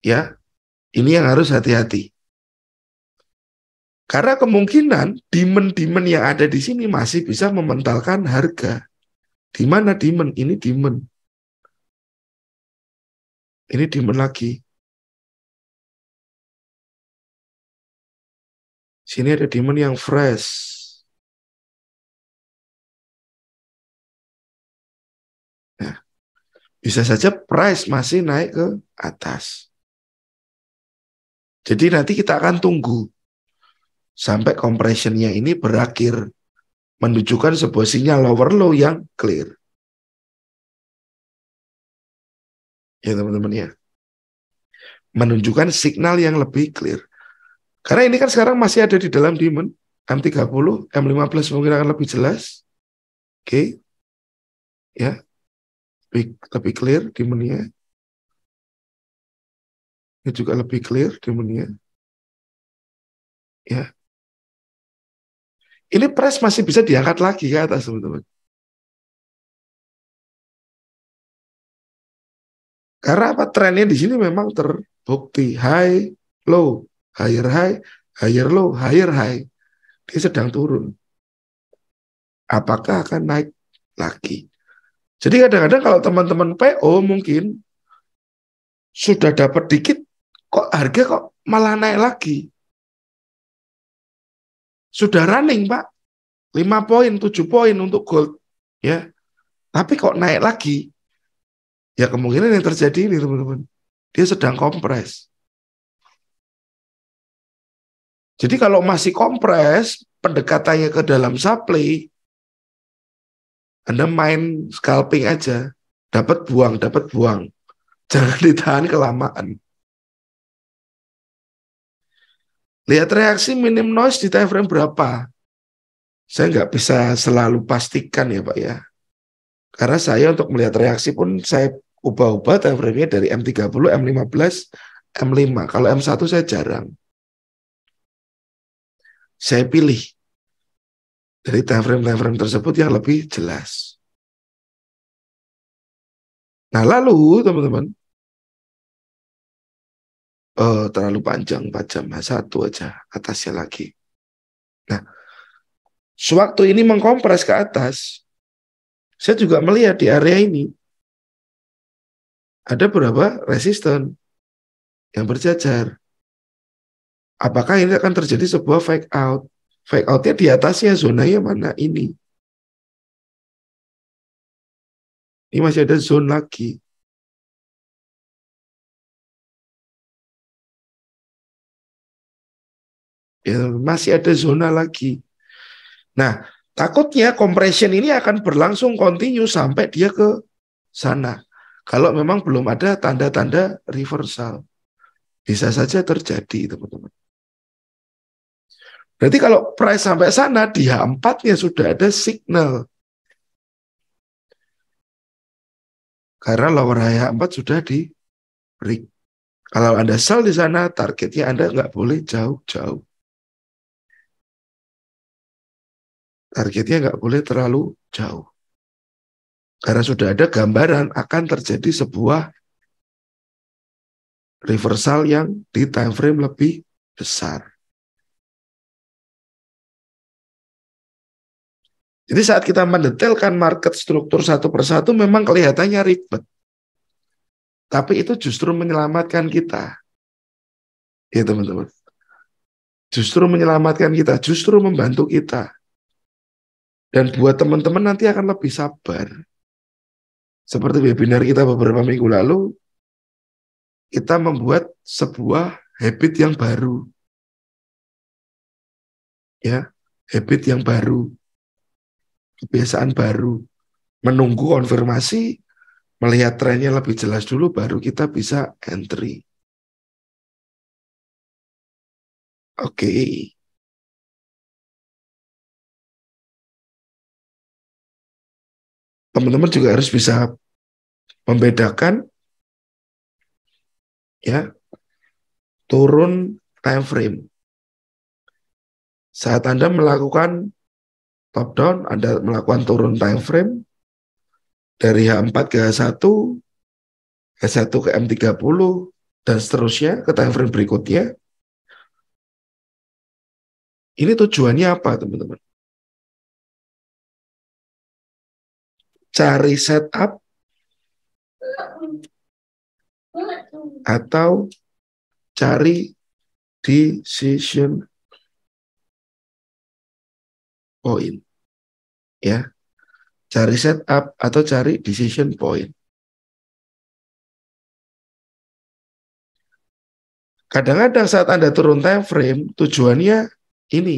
Ya, ini yang harus hati-hati. Karena kemungkinan demand-demand yang ada di sini masih bisa mementalkan harga. Di mana demon? Ini demon. Ini demon lagi. Sini ada demon yang fresh. Nah, bisa saja price masih naik ke atas. Jadi nanti kita akan tunggu sampai compressionnya ini berakhir menunjukkan sebuah sinyal lower low yang clear. Ya teman-teman ya. Menunjukkan signal yang lebih clear. Karena ini kan sekarang masih ada di dalam demon. M30, M15 mungkin akan lebih jelas. Oke. Okay. Ya. Lebih, lebih clear demonnya. Ini juga lebih clear demonnya. Ya ini pres masih bisa diangkat lagi ke atas teman-teman. Karena apa trennya di sini memang terbukti high low, higher high, higher low, higher high. Dia sedang turun. Apakah akan naik lagi? Jadi kadang-kadang kalau teman-teman PO mungkin sudah dapat dikit, kok harga kok malah naik lagi. Sudah running, Pak. 5 poin, 7 poin untuk gold. ya. Tapi kok naik lagi? Ya kemungkinan yang terjadi ini, teman-teman. Dia sedang kompres. Jadi kalau masih kompres, pendekatannya ke dalam supply, Anda main scalping aja. Dapat buang, dapat buang. Jangan ditahan kelamaan. Lihat reaksi minim noise di time frame berapa. Saya nggak bisa selalu pastikan ya Pak ya. Karena saya untuk melihat reaksi pun saya ubah-ubah time frame-nya dari M30, M15, M5. Kalau M1 saya jarang. Saya pilih dari time frame-time frame tersebut yang lebih jelas. Nah lalu teman-teman, uh, terlalu panjang baca jam, nah, satu aja atasnya lagi. Nah, sewaktu ini mengkompres ke atas, saya juga melihat di area ini ada berapa resisten yang berjajar. Apakah ini akan terjadi sebuah fake out? Fake outnya di atasnya, zona yang mana ini? Ini masih ada zone lagi. Ya, masih ada zona lagi. Nah, takutnya compression ini akan berlangsung kontinu sampai dia ke sana. Kalau memang belum ada tanda-tanda reversal. Bisa saja terjadi, teman-teman. Berarti kalau price sampai sana, di H4-nya sudah ada signal. Karena lower high H4 sudah di break. Kalau Anda sell di sana, targetnya Anda nggak boleh jauh-jauh. targetnya nggak boleh terlalu jauh. Karena sudah ada gambaran akan terjadi sebuah reversal yang di time frame lebih besar. Jadi saat kita mendetailkan market struktur satu persatu memang kelihatannya ribet. Tapi itu justru menyelamatkan kita. Ya teman-teman. Justru menyelamatkan kita, justru membantu kita. Dan buat teman-teman nanti akan lebih sabar. Seperti webinar kita beberapa minggu lalu, kita membuat sebuah habit yang baru. Ya, habit yang baru. Kebiasaan baru. Menunggu konfirmasi, melihat trennya lebih jelas dulu, baru kita bisa entry. Oke. Okay. teman-teman juga harus bisa membedakan ya turun time frame. Saat Anda melakukan top down, Anda melakukan turun time frame dari H4 ke H1, H1 ke M30 dan seterusnya ke time frame berikutnya. Ini tujuannya apa, teman-teman? cari setup atau cari decision point ya cari setup atau cari decision point kadang-kadang saat anda turun time frame tujuannya ini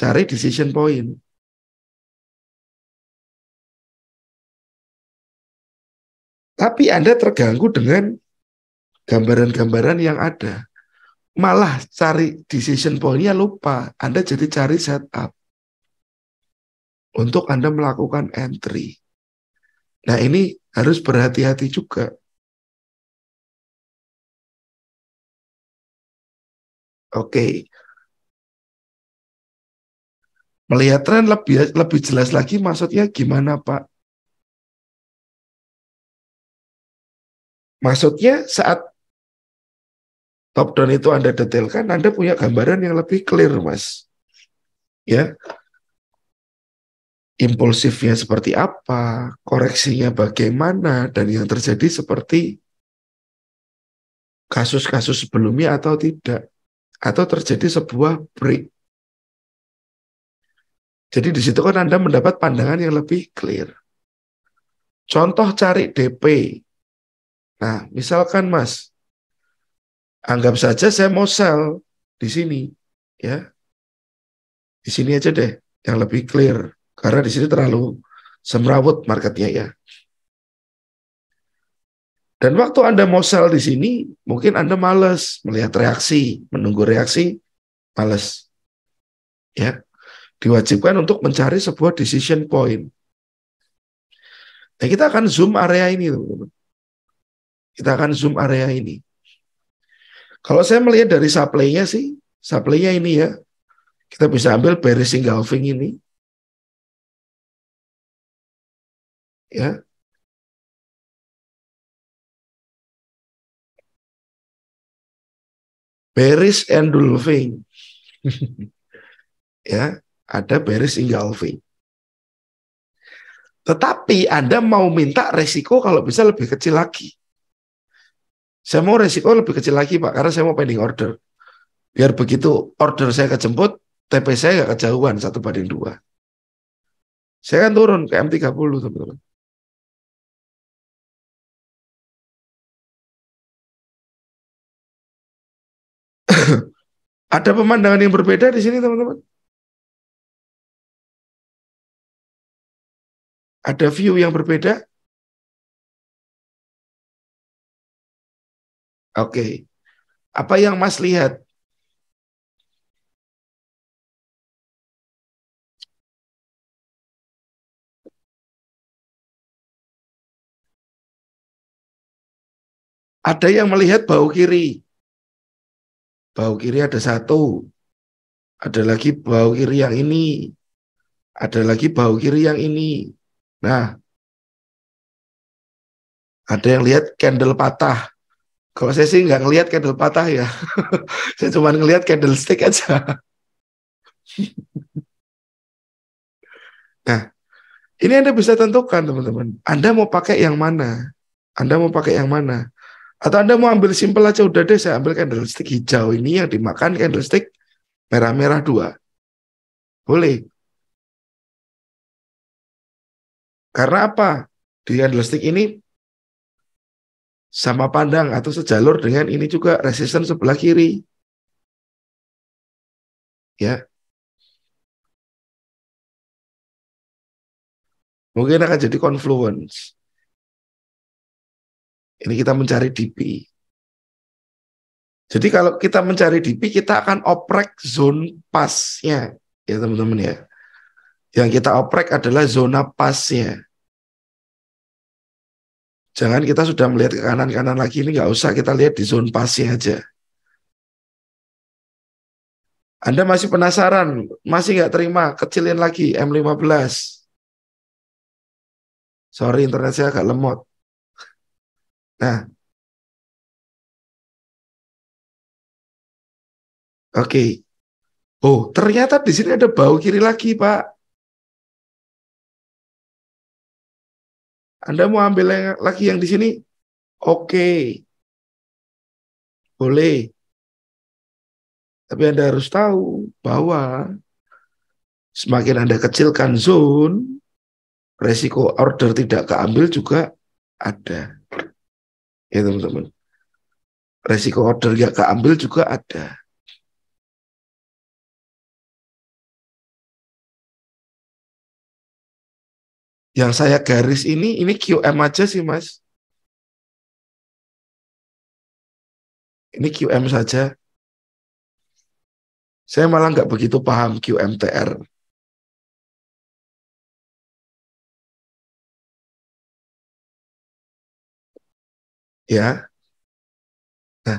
cari decision point Tapi Anda terganggu dengan gambaran-gambaran yang ada. Malah cari decision point-nya lupa. Anda jadi cari setup untuk Anda melakukan entry. Nah, ini harus berhati-hati juga. Oke. Okay. Melihat tren lebih lebih jelas lagi maksudnya gimana, Pak? Maksudnya saat top down itu Anda detailkan, Anda punya gambaran yang lebih clear, Mas. Ya. Impulsifnya seperti apa, koreksinya bagaimana, dan yang terjadi seperti kasus-kasus sebelumnya atau tidak. Atau terjadi sebuah break. Jadi di situ kan Anda mendapat pandangan yang lebih clear. Contoh cari DP, Nah, misalkan Mas, anggap saja saya mau sell di sini, ya. Di sini aja deh, yang lebih clear. Karena di sini terlalu semrawut marketnya ya. Dan waktu Anda mau sell di sini, mungkin Anda males melihat reaksi, menunggu reaksi, males. Ya. Diwajibkan untuk mencari sebuah decision point. Nah, kita akan zoom area ini, teman-teman. Kita akan zoom area ini. Kalau saya melihat dari supply-nya sih, supply-nya ini ya, kita bisa ambil bearish engulfing ini. Ya. Bearish engulfing. ya, ada bearish engulfing. Tetapi Anda mau minta resiko kalau bisa lebih kecil lagi. Saya mau resiko lebih kecil lagi Pak, karena saya mau pending order. Biar begitu order saya kejemput, TP saya nggak kejauhan satu banding dua. Saya kan turun ke M30 teman-teman. Ada pemandangan yang berbeda di sini teman-teman. Ada view yang berbeda, Oke. Okay. Apa yang Mas lihat? Ada yang melihat bau kiri. Bau kiri ada satu. Ada lagi bau kiri yang ini. Ada lagi bau kiri yang ini. Nah, ada yang lihat candle patah. Kalau saya sih nggak ngelihat candle patah ya. saya cuma ngelihat candlestick aja. nah, ini Anda bisa tentukan teman-teman. Anda mau pakai yang mana? Anda mau pakai yang mana? Atau Anda mau ambil simpel aja udah deh saya ambil candlestick hijau ini yang dimakan candlestick merah-merah dua. Boleh. Karena apa? Di candlestick ini sama pandang atau sejalur dengan ini juga resisten sebelah kiri. Ya. Mungkin akan jadi confluence. Ini kita mencari DP. Jadi kalau kita mencari DP, kita akan oprek zone pasnya. Ya teman-teman ya. Yang kita oprek adalah zona pasnya. Jangan kita sudah melihat ke kanan-kanan lagi, ini nggak usah kita lihat di zone passing aja. Anda masih penasaran, masih nggak terima, kecilin lagi M15. Sorry, internet saya agak lemot. Nah, Oke. Okay. Oh, ternyata di sini ada bau kiri lagi, Pak. Anda mau ambil yang, lagi yang di sini? Oke. Okay. Boleh. Tapi Anda harus tahu bahwa semakin Anda kecilkan zone, resiko order tidak keambil juga ada. Ya teman-teman. Resiko order yang keambil juga ada. yang saya garis ini, ini QM aja sih mas. Ini QM saja. Saya malah nggak begitu paham QMTR. Ya. Nah.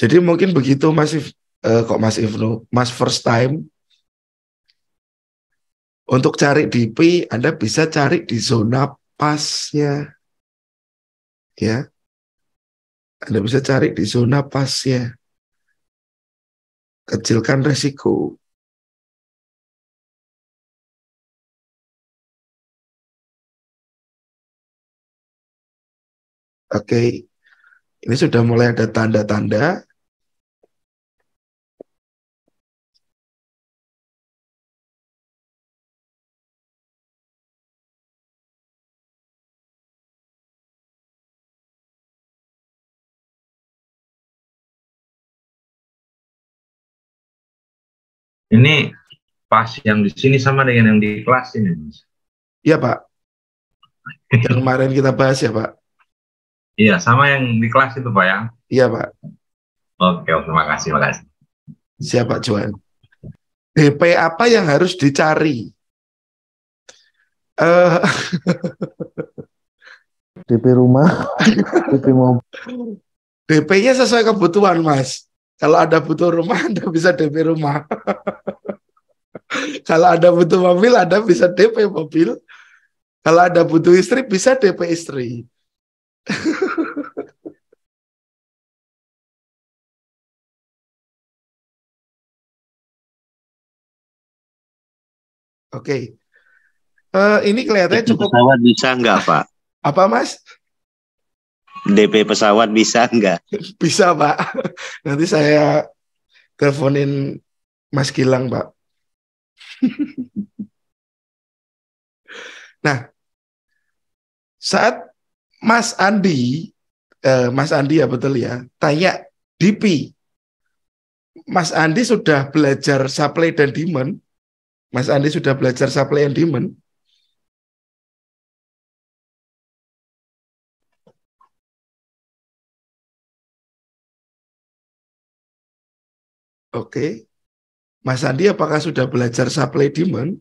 Jadi mungkin begitu Mas eh, kok Mas ifnu Mas first time untuk cari DP, Anda bisa cari di zona pasnya. Ya. Anda bisa cari di zona pasnya. Kecilkan resiko. Oke. Ini sudah mulai ada tanda-tanda Ini pas yang di sini sama dengan yang di kelas ini, Mas. Iya, Pak. Yang kemarin kita bahas ya, Pak. Iya, sama yang di kelas itu, Pak ya. Iya, Pak. Oke, oke, kasih makasih. Siapa siapa DP apa yang harus dicari? Uh, eh, DP rumah, DP mobil. DP-nya sesuai kebutuhan, Mas. Kalau ada butuh rumah, Anda bisa DP rumah. Kalau ada butuh mobil, Anda bisa DP mobil. Kalau ada butuh istri, bisa DP istri. Oke. Okay. Uh, eh, ini kelihatannya cukup. Pesawat bisa nggak, Pak? Apa, Mas? DP pesawat bisa nggak? Bisa pak. Nanti saya teleponin Mas Gilang pak. nah, saat Mas Andi, eh, Mas Andi ya betul ya, tanya DP. Mas Andi sudah belajar supply dan demand. Mas Andi sudah belajar supply and demand. Oke. Mas Andi apakah sudah belajar supply demand?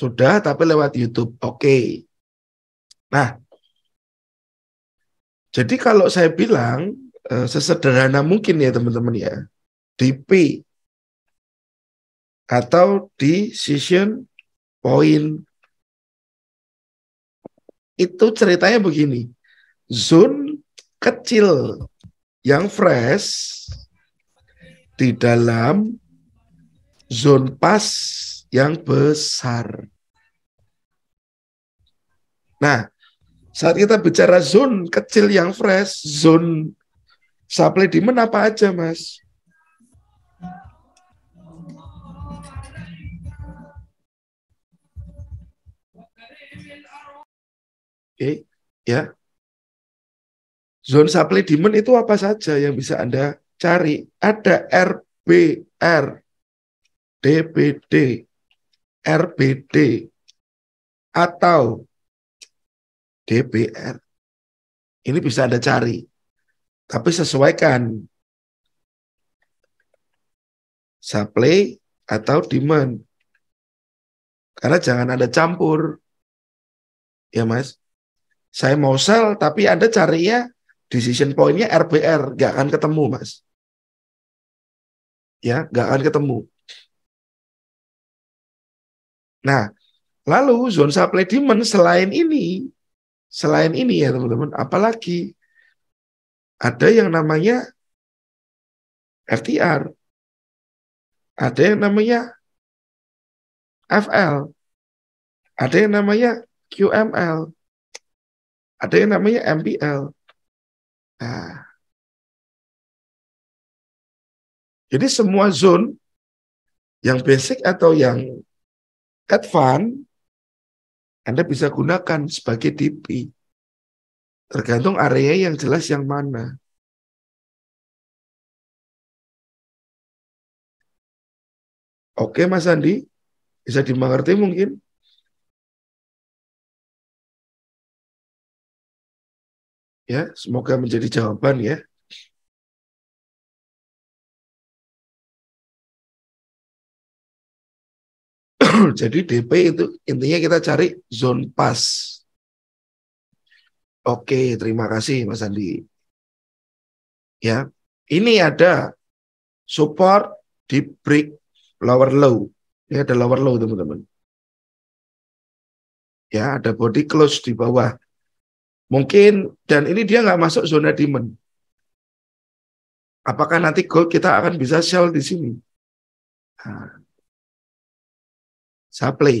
Sudah, tapi lewat YouTube. Oke. Nah, jadi kalau saya bilang eh, sesederhana mungkin ya teman-teman ya, DP atau decision poin. Itu ceritanya begini. zone kecil yang fresh di dalam zone pas yang besar. Nah, saat kita bicara zone kecil yang fresh, zone supply demand apa aja, Mas? okay, ya zone supply demand itu apa saja yang bisa anda cari ada RBR DPD RBD atau DPR ini bisa anda cari tapi sesuaikan supply atau demand karena jangan ada campur ya mas saya mau sell, tapi Anda cari ya decision pointnya RBR, gak akan ketemu, Mas. Ya, gak akan ketemu. Nah, lalu zone supply demand selain ini, selain ini ya teman-teman, apalagi ada yang namanya FTR, ada yang namanya FL, ada yang namanya QML, ada yang namanya MPL. Nah. Jadi semua zone yang basic atau yang advance Anda bisa gunakan sebagai DP. Tergantung area yang jelas yang mana. Oke Mas Andi, bisa dimengerti mungkin? Ya, semoga menjadi jawaban ya. Jadi DP itu intinya kita cari zone pas. Oke, terima kasih Mas Andi. Ya, ini ada support di break lower low. Ini ada lower low teman-teman. Ya, ada body close di bawah Mungkin dan ini dia nggak masuk zona demand. Apakah nanti gold kita akan bisa sell di sini? Nah, play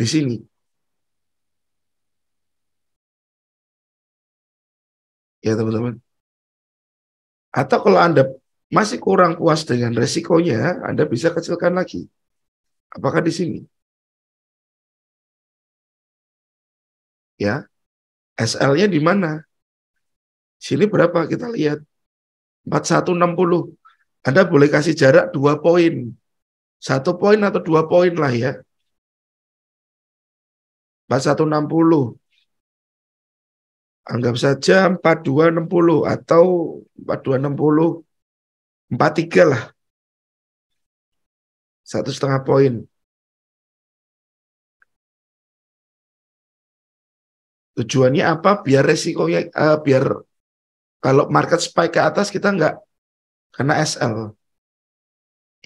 di sini. Ya teman-teman. Atau kalau Anda masih kurang puas dengan resikonya, Anda bisa kecilkan lagi. Apakah di sini? Ya, SL-nya di mana? Sini berapa? Kita lihat. 4160. Anda boleh kasih jarak 2 poin. 1 poin atau 2 poin lah ya. 4160. Anggap saja 4260 atau 4260 43 lah. Satu setengah poin. Tujuannya apa? Biar resikonya, uh, biar kalau market spike ke atas kita nggak kena SL.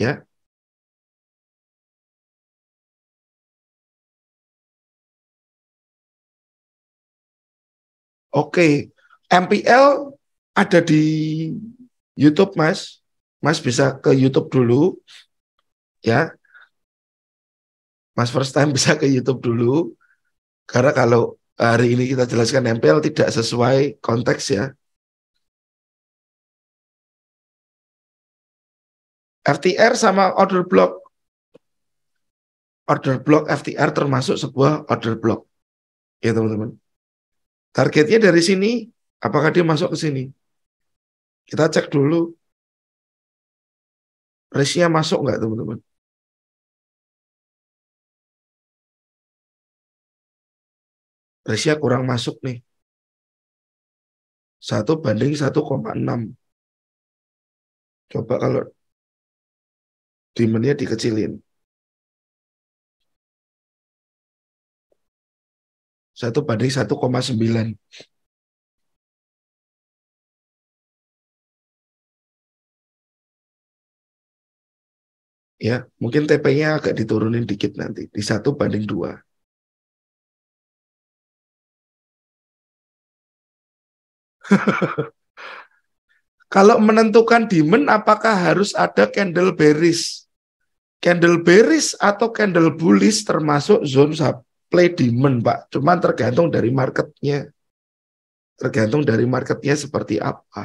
Ya, Oke, MPL ada di YouTube, Mas. Mas bisa ke YouTube dulu, ya. Mas first time bisa ke YouTube dulu, karena kalau hari ini kita jelaskan nempel tidak sesuai konteks ya. FTR sama order block. Order block FTR termasuk sebuah order block. Ya teman-teman. Targetnya dari sini, apakah dia masuk ke sini? Kita cek dulu. race masuk nggak teman-teman? Persia kurang masuk nih. satu banding 1,6. Coba kalau demandnya dikecilin. satu banding 1,9. ya mungkin TP-nya agak diturunin dikit nanti di satu banding dua Kalau menentukan dimen, apakah harus ada candle bearish? Candle bearish atau candle bullish termasuk zone supply dimen, Pak. Cuman tergantung dari marketnya. Tergantung dari marketnya seperti apa.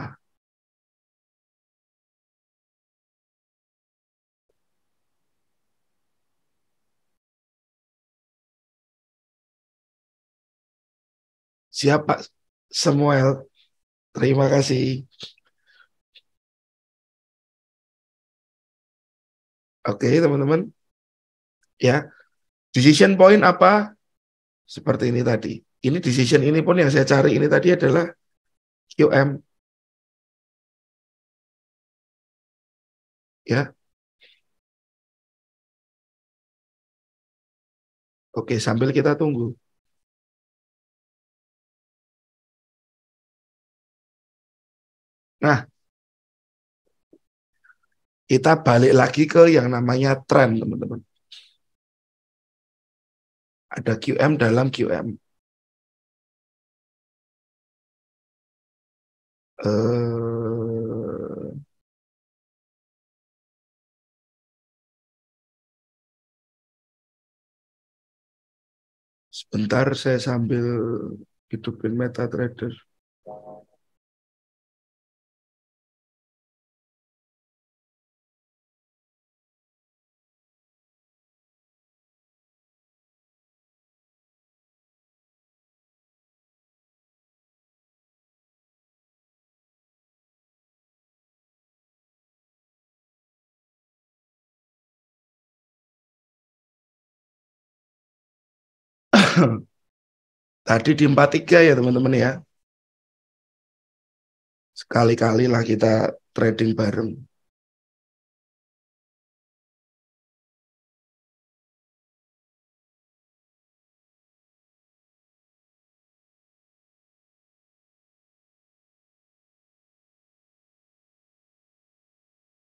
Siapa Samuel Terima kasih. Oke, okay, teman-teman. Ya. Decision point apa? Seperti ini tadi. Ini decision ini pun yang saya cari ini tadi adalah QM. Ya. Oke, sambil kita tunggu. Nah, kita balik lagi ke yang namanya tren, teman-teman. Ada QM dalam QM. Uh, eh, sebentar saya sambil hidupin MetaTrader. Tadi di 43 ya teman-teman ya. Sekali-kali lah kita trading bareng.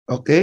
Oke, okay.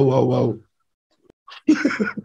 whoa, whoa, whoa.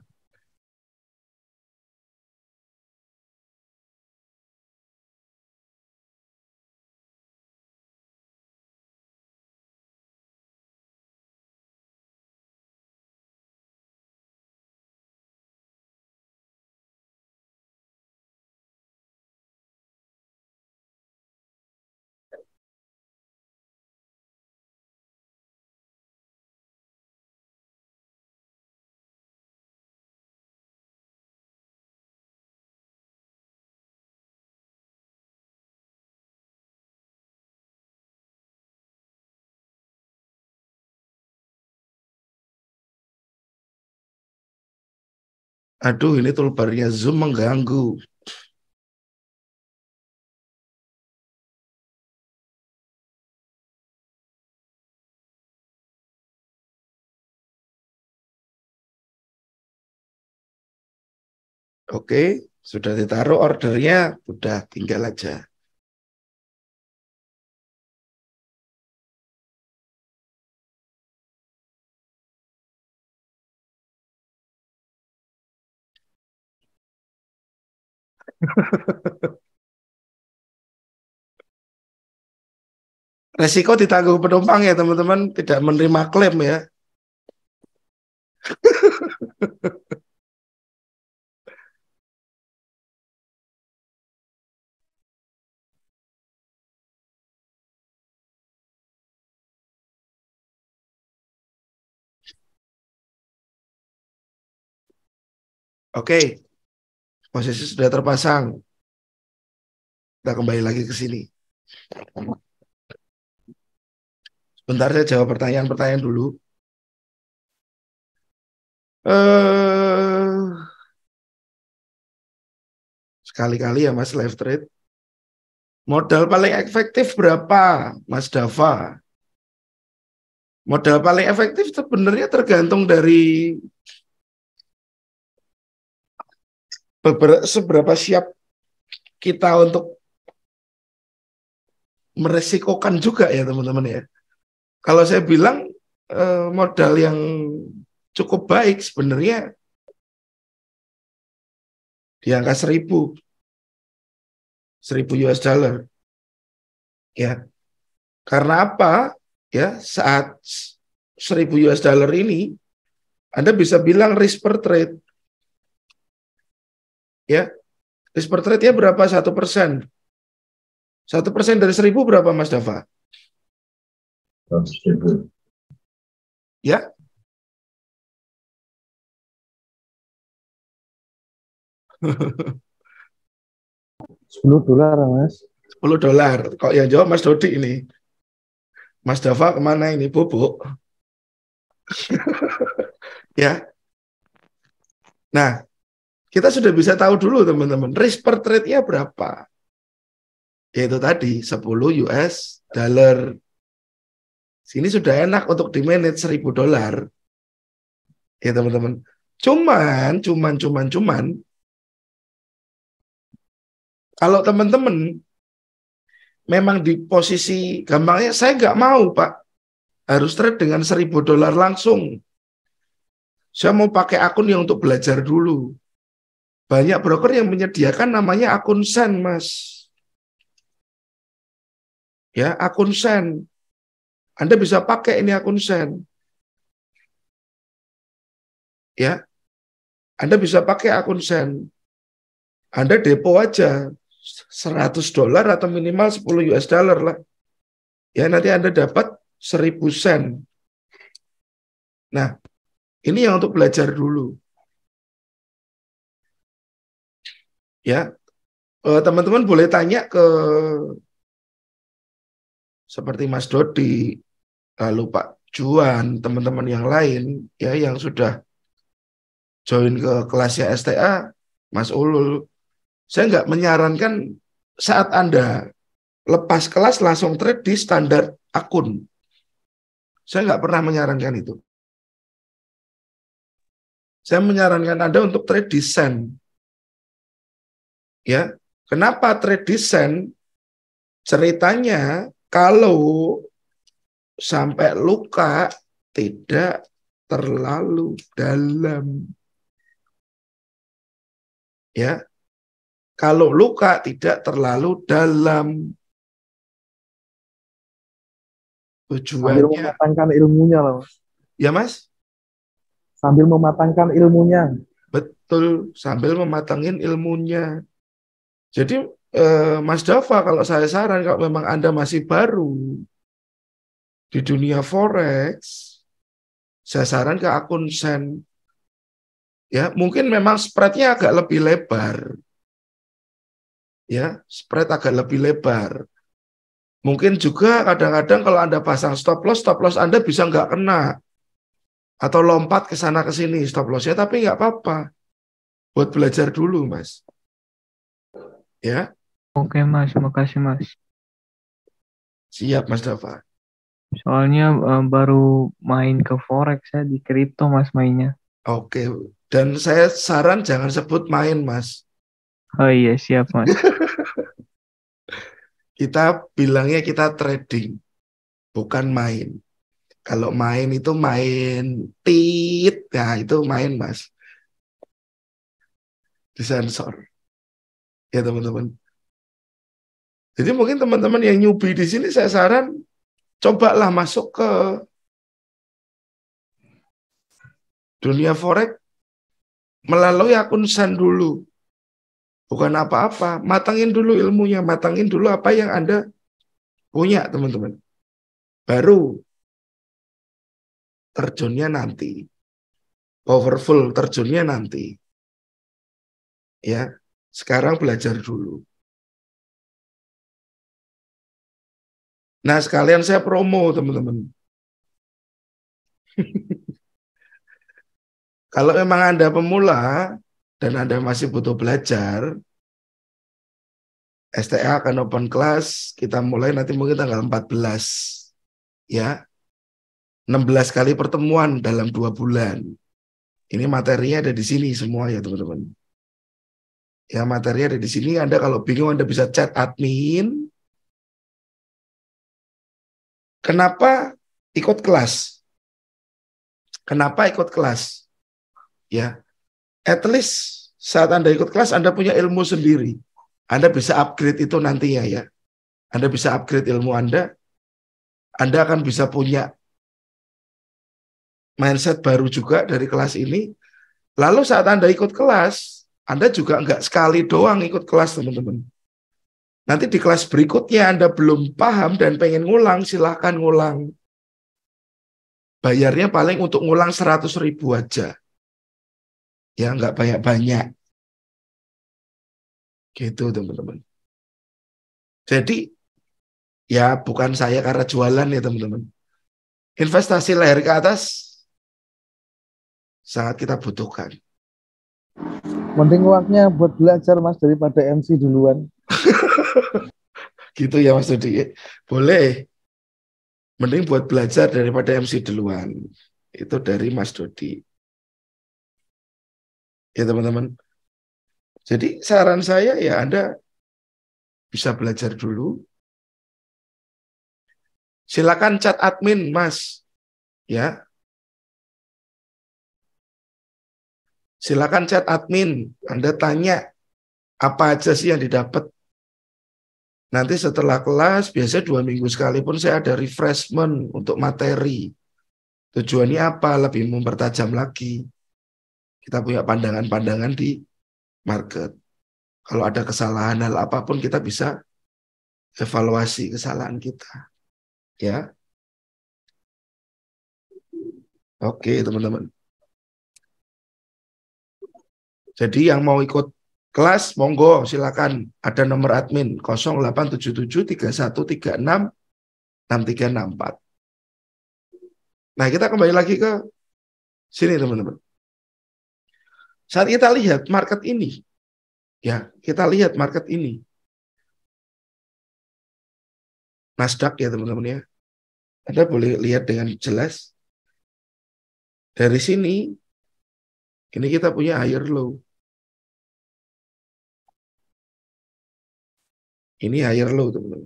aduh ini toolbarnya Zoom mengganggu. Oke, sudah ditaruh ordernya, udah tinggal aja. Resiko ditanggung penumpang ya teman-teman, tidak menerima klaim ya. Oke, okay posisi sudah terpasang. Kita kembali lagi ke sini. Sebentar saya jawab pertanyaan-pertanyaan dulu. Uh, sekali-kali ya Mas live trade. Modal paling efektif berapa, Mas Dava? Modal paling efektif sebenarnya tergantung dari seberapa siap kita untuk meresikokan juga ya teman-teman ya. Kalau saya bilang eh, modal yang cukup baik sebenarnya di angka seribu seribu US dollar ya karena apa ya saat seribu US dollar ini Anda bisa bilang risk per trade ya risk per trade berapa satu persen satu persen dari seribu berapa Mas Dava? Ya? Sepuluh dolar, Mas. Sepuluh dolar. Kok ya jawab Mas Dodi ini? Mas Dava kemana ini? Bubuk. ya. Nah, kita sudah bisa tahu dulu teman-teman risk per trade-nya berapa. Yaitu tadi 10 US dollar. Sini sudah enak untuk di manage 1000 dolar. Ya teman-teman. Cuman, cuman, cuman, cuman kalau teman-teman memang di posisi gampangnya saya nggak mau Pak harus trade dengan 1000 dolar langsung. Saya mau pakai akun yang untuk belajar dulu banyak broker yang menyediakan namanya akun sen, Mas. Ya, akun sen. Anda bisa pakai ini akun sen. Ya. Anda bisa pakai akun sen. Anda depo aja 100 dolar atau minimal 10 US dollar lah. Ya, nanti Anda dapat 1000 sen. Nah, ini yang untuk belajar dulu. ya eh, teman-teman boleh tanya ke seperti Mas Dodi, lalu ah, Pak Juan, teman-teman yang lain ya yang sudah join ke kelasnya STA, Mas Ulul, saya nggak menyarankan saat Anda lepas kelas langsung trade di standar akun. Saya nggak pernah menyarankan itu. Saya menyarankan Anda untuk trade di desain ya kenapa trade design ceritanya kalau sampai luka tidak terlalu dalam ya kalau luka tidak terlalu dalam tujuannya sambil mematangkan ilmunya loh ya mas sambil mematangkan ilmunya betul sambil mematangin ilmunya jadi eh, Mas Dava kalau saya saran kalau memang Anda masih baru di dunia forex, saya saran ke akun sen. Ya, mungkin memang spreadnya agak lebih lebar. Ya, spread agak lebih lebar. Mungkin juga kadang-kadang kalau Anda pasang stop loss, stop loss Anda bisa nggak kena. Atau lompat ke sana ke sini stop lossnya, tapi nggak apa-apa. Buat belajar dulu, Mas. Ya. Oke mas, makasih mas. Siap mas Dafa. Soalnya uh, baru main ke forex ya di kripto mas mainnya. Oke, dan saya saran jangan sebut main mas. Oh iya siap mas. kita bilangnya kita trading, bukan main. Kalau main itu main tit, nah itu main mas. Disensor ya teman-teman. Jadi mungkin teman-teman yang nyubi di sini saya saran cobalah masuk ke dunia forex melalui akun sand dulu. Bukan apa-apa, matangin dulu ilmunya, matangin dulu apa yang Anda punya, teman-teman. Baru terjunnya nanti. Powerful terjunnya nanti. Ya, sekarang belajar dulu. Nah, sekalian saya promo, teman-teman. Kalau memang Anda pemula dan Anda masih butuh belajar, STA akan open class, kita mulai nanti mungkin tanggal 14. Ya. 16 kali pertemuan dalam dua bulan. Ini materinya ada di sini semua ya, teman-teman. Ya, materi ada di sini. Anda kalau bingung Anda bisa chat admin. Kenapa ikut kelas? Kenapa ikut kelas? Ya. At least saat Anda ikut kelas Anda punya ilmu sendiri. Anda bisa upgrade itu nantinya ya. Anda bisa upgrade ilmu Anda. Anda akan bisa punya mindset baru juga dari kelas ini. Lalu saat Anda ikut kelas, anda juga enggak sekali doang ikut kelas, teman-teman. Nanti di kelas berikutnya Anda belum paham dan pengen ngulang, silahkan ngulang. Bayarnya paling untuk ngulang 100 ribu aja. Ya, enggak banyak-banyak. Gitu, teman-teman. Jadi, ya bukan saya karena jualan ya, teman-teman. Investasi leher ke atas sangat kita butuhkan. Mending uangnya buat belajar mas daripada MC duluan. gitu ya mas Dudi. Boleh. Mending buat belajar daripada MC duluan. Itu dari Mas Dodi. Ya teman-teman. Jadi saran saya ya Anda bisa belajar dulu. Silakan chat admin Mas. Ya, Silakan chat admin, Anda tanya apa aja sih yang didapat. Nanti setelah kelas, biasanya dua minggu sekali pun saya ada refreshment untuk materi. Tujuannya apa? Lebih mempertajam lagi. Kita punya pandangan-pandangan di market. Kalau ada kesalahan hal apapun, kita bisa evaluasi kesalahan kita. Ya. Oke, teman-teman. Jadi yang mau ikut kelas monggo silakan ada nomor admin 087731366364. Nah, kita kembali lagi ke sini teman-teman. Saat kita lihat market ini, ya kita lihat market ini. Nasdaq ya teman-teman ya. Anda boleh lihat dengan jelas. Dari sini, ini kita punya higher low. Ini higher low, teman-teman.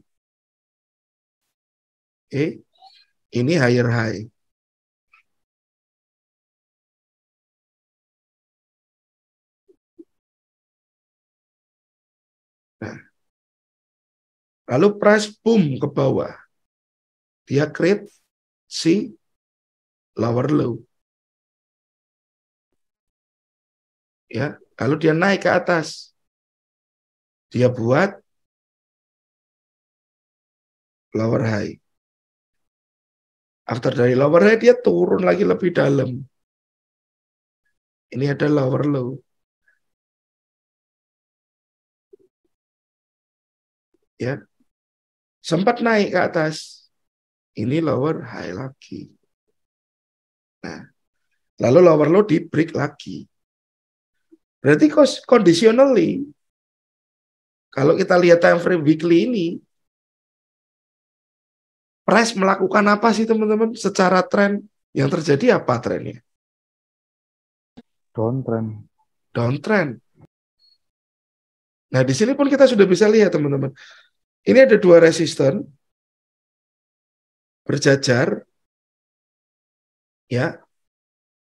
Oke. Eh, ini higher high. Nah. Lalu price boom ke bawah. Dia create si lower low. Ya, lalu dia naik ke atas. Dia buat lower high. After dari lower high dia turun lagi lebih dalam. Ini ada lower low. Ya. Sempat naik ke atas. Ini lower high lagi. Nah, lalu lower low di break lagi. Berarti conditionally kalau kita lihat time frame weekly ini Price melakukan apa sih teman-teman secara tren? Yang terjadi apa trennya? Downtrend. Downtrend. Nah, di sini pun kita sudah bisa lihat teman-teman. Ini ada dua resisten berjajar ya.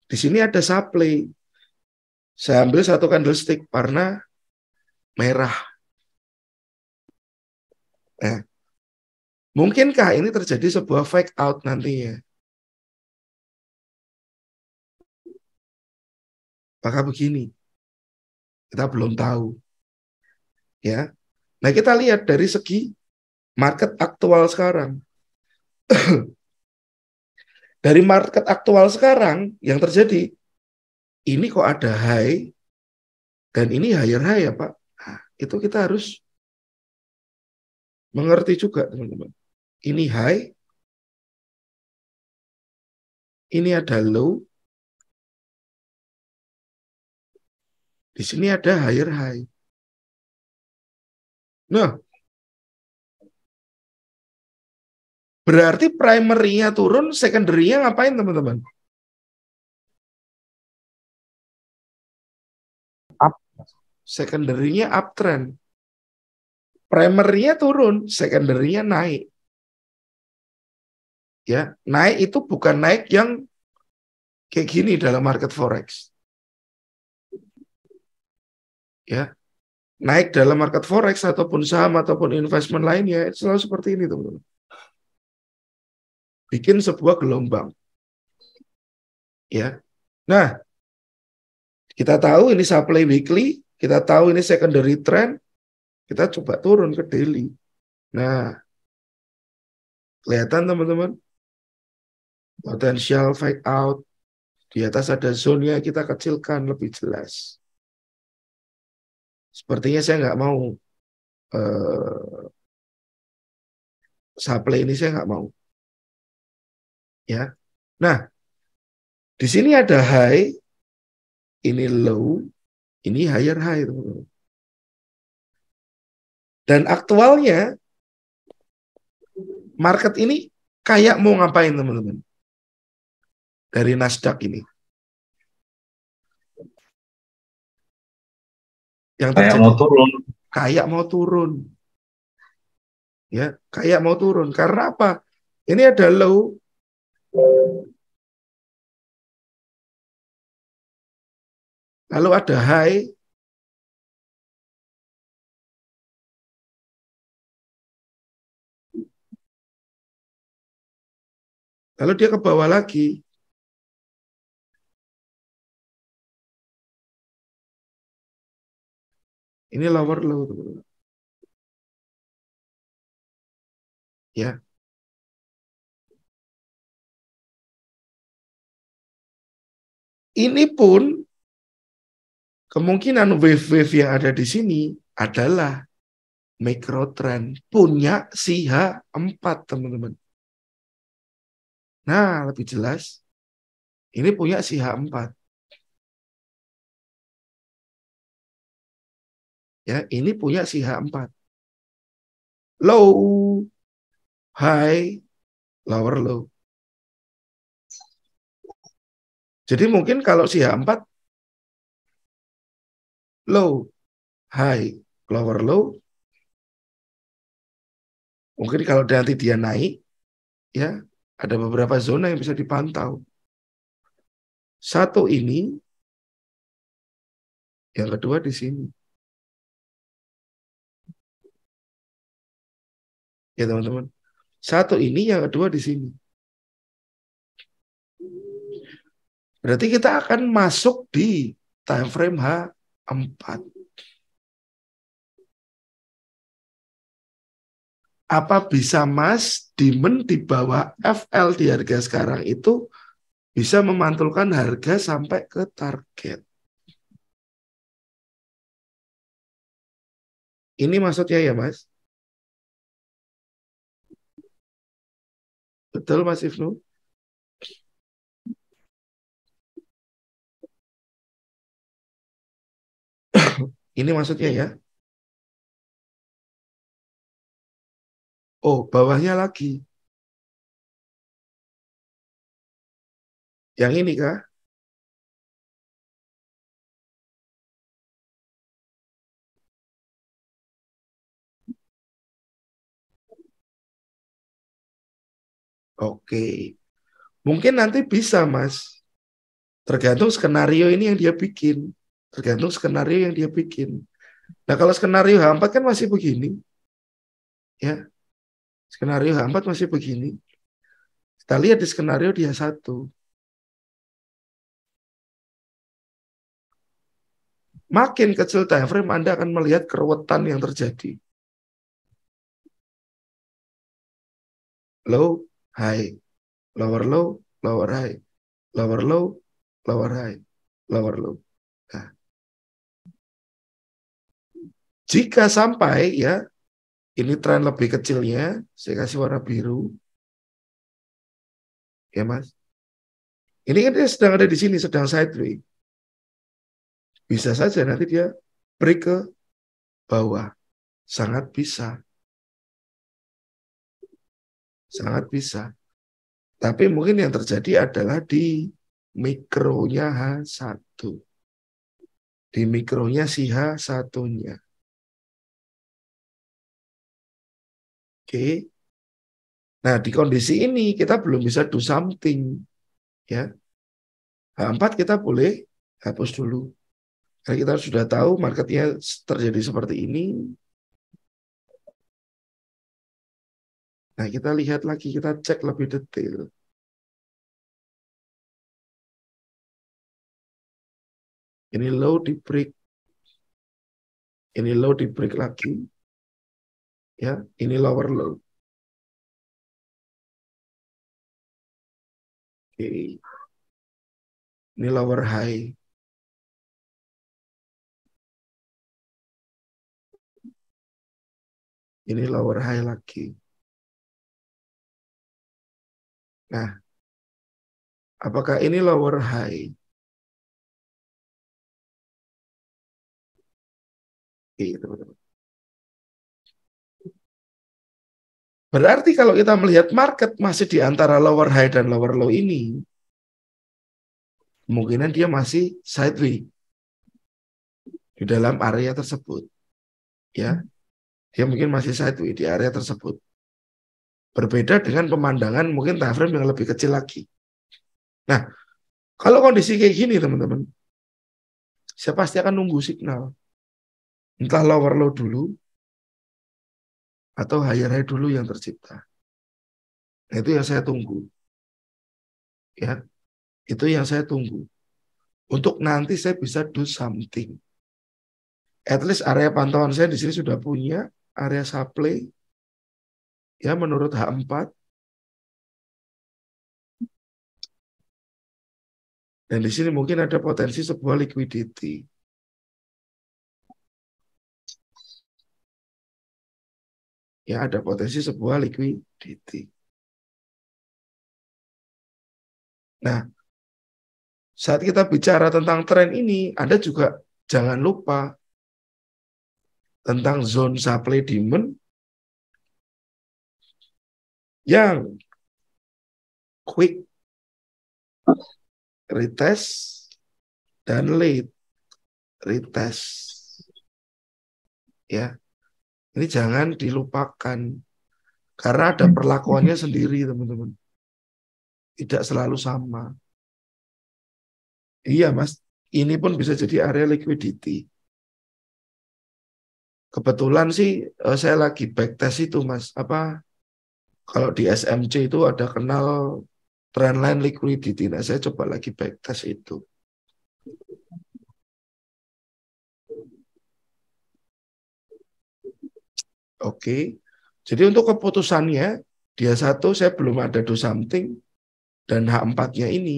Di sini ada supply. Saya ambil satu candlestick warna merah. Nah, Mungkinkah ini terjadi sebuah fake out nantinya? Maka begini, kita belum tahu. Ya. Nah, kita lihat dari segi market aktual sekarang. dari market aktual sekarang yang terjadi ini kok ada high dan ini higher high ya Pak. Nah, itu kita harus mengerti juga teman-teman. Ini high. Ini ada low. Di sini ada higher high. Nah, berarti primernya turun, sekundernya ngapain teman-teman? Up. Secondary-nya uptrend. Primernya turun, sekundernya naik ya naik itu bukan naik yang kayak gini dalam market forex ya naik dalam market forex ataupun saham ataupun investment lainnya itu selalu seperti ini teman-teman bikin sebuah gelombang ya nah kita tahu ini supply weekly kita tahu ini secondary trend kita coba turun ke daily nah kelihatan teman-teman Potensial fake out. Di atas ada zonnya kita kecilkan lebih jelas. Sepertinya saya nggak mau uh, supply ini saya nggak mau. Ya. Nah, di sini ada high, ini low, ini higher high. Dan aktualnya market ini kayak mau ngapain teman-teman? dari Nasdaq ini? Yang terjadi, kayak mau turun. Kayak mau turun. Ya, kayak mau turun. Karena apa? Ini ada low Lalu ada high. Lalu dia ke bawah lagi. Ini lower low, Ya. Ini pun kemungkinan wave-wave yang ada di sini adalah mikrotrend punya si H4, teman-teman. Nah, lebih jelas, ini punya si H4. Ya, ini punya si H4. Low, high, lower low. Jadi mungkin kalau si H4 low, high, lower low. Mungkin kalau nanti dia naik, ya ada beberapa zona yang bisa dipantau. Satu ini, yang kedua di sini. Ya teman-teman. Satu ini, yang kedua di sini. Berarti kita akan masuk di time frame H4. Apa bisa Mas Dimen di bawah FL di harga sekarang itu bisa memantulkan harga sampai ke target? Ini maksudnya ya Mas? Betul Mas Ibnu? Ini maksudnya ya. Oh, bawahnya lagi. Yang ini kah? Oke. Mungkin nanti bisa, Mas. Tergantung skenario ini yang dia bikin. Tergantung skenario yang dia bikin. Nah, kalau skenario H4 kan masih begini. Ya. Skenario H4 masih begini. Kita lihat di skenario dia satu. Makin kecil time frame, Anda akan melihat keruwetan yang terjadi. Halo? high, lower low, lower high, lower low, lower high, lower low. Nah. Jika sampai ya, ini tren lebih kecilnya, saya kasih warna biru. Ya mas. Ini kan dia sedang ada di sini, sedang sideways. Bisa saja nanti dia break ke bawah. Sangat bisa sangat bisa. Tapi mungkin yang terjadi adalah di mikronya H1. Di mikronya si H1-nya. Oke. Nah, di kondisi ini kita belum bisa do something. Ya. H4 kita boleh hapus dulu. Karena kita sudah tahu marketnya terjadi seperti ini, Nah, kita lihat lagi, kita cek lebih detail. Ini low di break. Ini low di break lagi. Ya, ini lower low. Oke. Ini lower high. Ini lower high lagi. Nah, apakah ini lower high? Iya, Berarti kalau kita melihat market masih di antara lower high dan lower low ini, kemungkinan dia masih sideways di dalam area tersebut. Ya. Dia mungkin masih sideways di area tersebut. Berbeda dengan pemandangan mungkin time yang lebih kecil lagi. Nah, kalau kondisi kayak gini teman-teman, saya pasti akan nunggu signal. Entah lower low dulu, atau higher high dulu yang tercipta. Nah, itu yang saya tunggu. Ya, itu yang saya tunggu. Untuk nanti saya bisa do something. At least area pantauan saya di sini sudah punya area supply, ya menurut H4 dan di sini mungkin ada potensi sebuah liquidity ya ada potensi sebuah liquidity nah saat kita bicara tentang tren ini Anda juga jangan lupa tentang zone supply demand yang quick retest dan late retest ya ini jangan dilupakan karena ada perlakuannya sendiri teman-teman tidak selalu sama iya mas ini pun bisa jadi area liquidity kebetulan sih eh, saya lagi backtest itu mas apa kalau di SMC itu ada kenal trendline liquidity. Nah, saya coba lagi backtest itu. Oke. Jadi untuk keputusannya, dia satu saya belum ada do something dan H4-nya ini.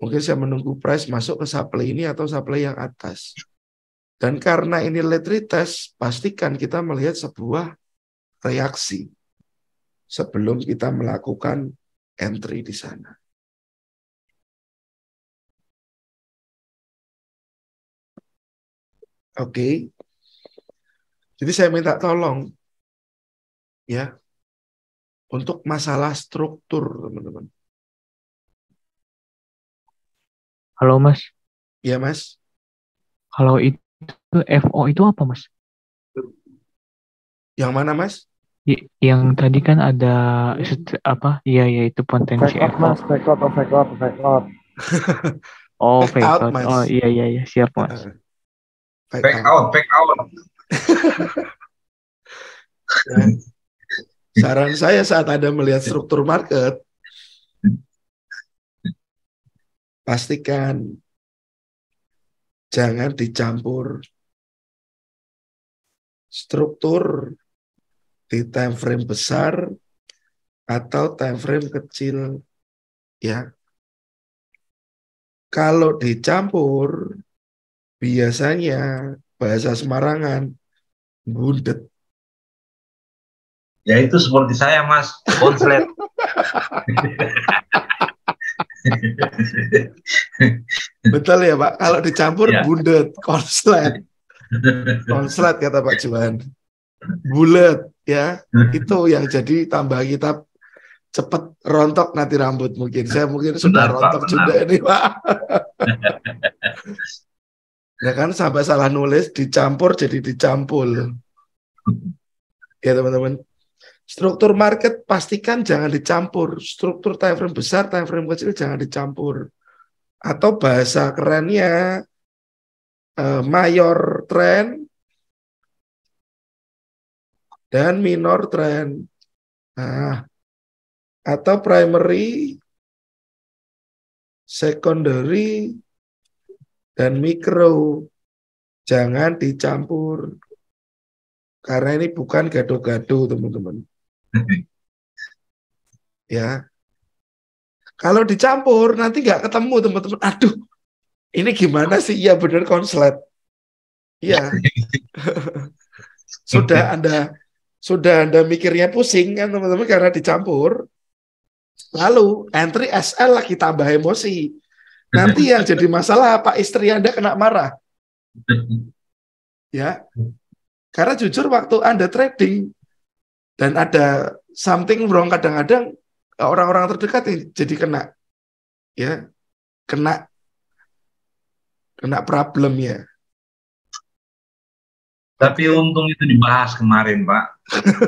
Mungkin saya menunggu price masuk ke supply ini atau supply yang atas. Dan karena ini late retest, pastikan kita melihat sebuah reaksi sebelum kita melakukan entry di sana. Oke. Okay. Jadi saya minta tolong ya untuk masalah struktur, teman-teman. Halo, Mas. Iya, Mas. Kalau itu FO itu apa, Mas? Yang mana, Mas? yang tadi kan ada apa? ya itu potensi fake out, mas, fake out, fake out, fake out. oh, fake, out. out. Oh iya iya iya siap eh, mas. fake, out, fake out. saran saya saat ada melihat struktur market, pastikan jangan dicampur struktur di time frame besar atau time frame kecil ya kalau dicampur biasanya bahasa Semarangan bundet ya itu seperti saya mas konslet betul ya pak kalau dicampur ya. bundet konslet konslet kata pak Juan bulat ya hmm. itu yang jadi tambah kita cepet rontok nanti rambut mungkin saya mungkin benar, sudah rontok benar. juga ini Pak ya kan sampai salah nulis dicampur jadi dicampul ya teman-teman struktur market pastikan jangan dicampur struktur time frame besar time frame kecil jangan dicampur atau bahasa kerennya uh, mayor trend dan minor trend. Nah, atau primary, secondary, dan mikro. Jangan dicampur. Karena ini bukan gaduh-gaduh teman-teman. Ya. Kalau dicampur, nanti nggak ketemu, teman-teman. Aduh, ini gimana sih? Iya, benar konslet. Iya. Sudah Anda sudah Anda mikirnya pusing kan teman-teman karena dicampur, lalu entry SL lagi tambah emosi. Nanti yang jadi masalah apa istri Anda kena marah. Ya. Karena jujur waktu Anda trading dan ada something wrong kadang-kadang orang-orang terdekat ini jadi kena. Ya. Kena kena problem ya. Tapi untung itu dibahas kemarin, Pak.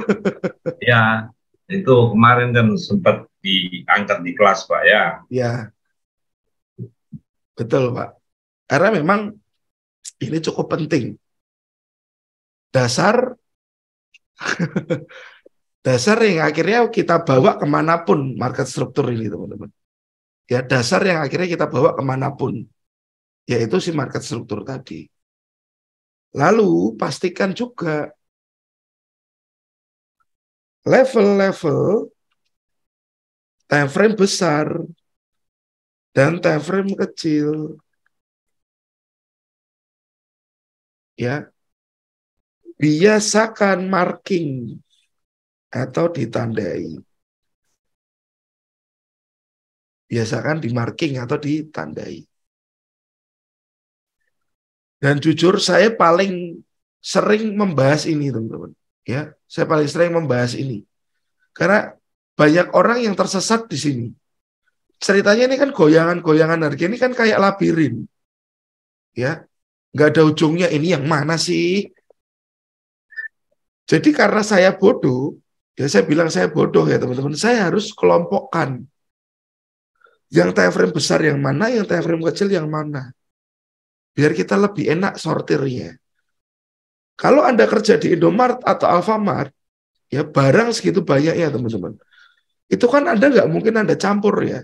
ya, itu kemarin kan sempat diangkat di kelas, Pak, ya. Ya, betul, Pak. Karena memang ini cukup penting. Dasar dasar yang akhirnya kita bawa kemanapun market struktur ini, teman-teman. Ya, dasar yang akhirnya kita bawa kemanapun, yaitu si market struktur tadi. Lalu pastikan juga level-level time frame besar dan time frame kecil. Ya. Biasakan marking atau ditandai. Biasakan di marking atau ditandai. Dan jujur saya paling sering membahas ini teman-teman. Ya, saya paling sering membahas ini. Karena banyak orang yang tersesat di sini. Ceritanya ini kan goyangan-goyangan harga ini kan kayak labirin. Ya, nggak ada ujungnya ini yang mana sih? Jadi karena saya bodoh, ya saya bilang saya bodoh ya teman-teman, saya harus kelompokkan yang time frame besar yang mana, yang time frame kecil yang mana biar kita lebih enak sortirnya. Kalau Anda kerja di Indomaret atau Alfamart, ya barang segitu banyak ya teman-teman. Itu kan Anda nggak mungkin Anda campur ya.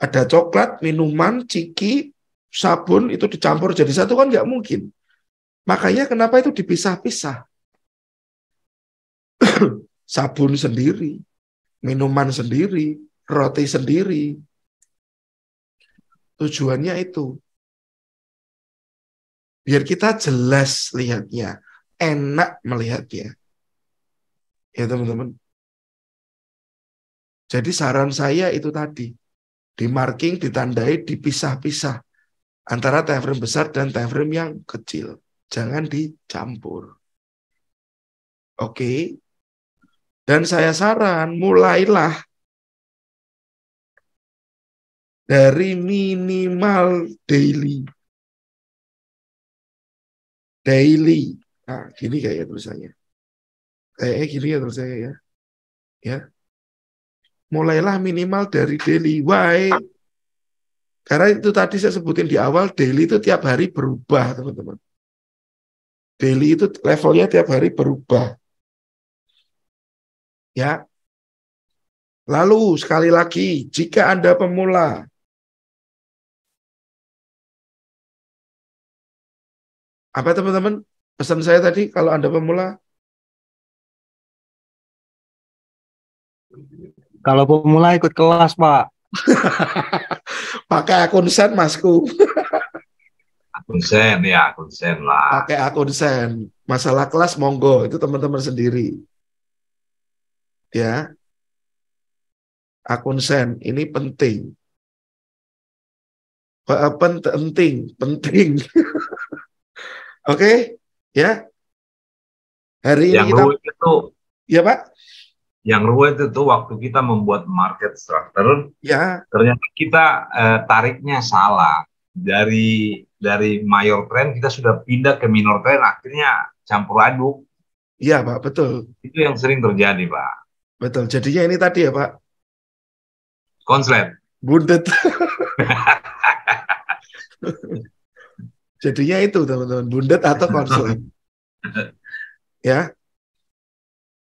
Ada coklat, minuman, ciki, sabun itu dicampur jadi satu kan nggak mungkin. Makanya kenapa itu dipisah-pisah? sabun sendiri, minuman sendiri, roti sendiri. Tujuannya itu Biar kita jelas lihatnya, enak melihatnya. Ya teman-teman. Jadi saran saya itu tadi, di marking, ditandai, dipisah-pisah antara time frame besar dan time frame yang kecil. Jangan dicampur. Oke. Dan saya saran, mulailah dari minimal daily daily. Nah, gini kayak ya tulisannya. Kayaknya gini ya tulisannya ya. Ya. Mulailah minimal dari daily. Why? Karena itu tadi saya sebutin di awal, daily itu tiap hari berubah, teman-teman. Daily itu levelnya tiap hari berubah. Ya. Lalu sekali lagi, jika Anda pemula, Apa teman-teman pesan saya tadi kalau Anda pemula? Kalau pemula ikut kelas, Pak. Pakai akun sen, Masku. akun sen, ya akun sen lah. Pakai akun sen. Masalah kelas monggo, itu teman-teman sendiri. Ya. Akun sen, ini penting. Penting, penting. Oke, okay? ya. Hari yang ini kita ruwet itu ya Pak. Yang ruwet itu waktu kita membuat market structure, ya. Ternyata kita eh, tariknya salah. Dari dari mayor trend kita sudah pindah ke minor trend akhirnya campur aduk. Iya, Pak, betul. Itu yang sering terjadi, Pak. Betul. Jadinya ini tadi ya, Pak. Konslet. Bundet. Jadinya itu teman-teman, bundet atau konsul. ya.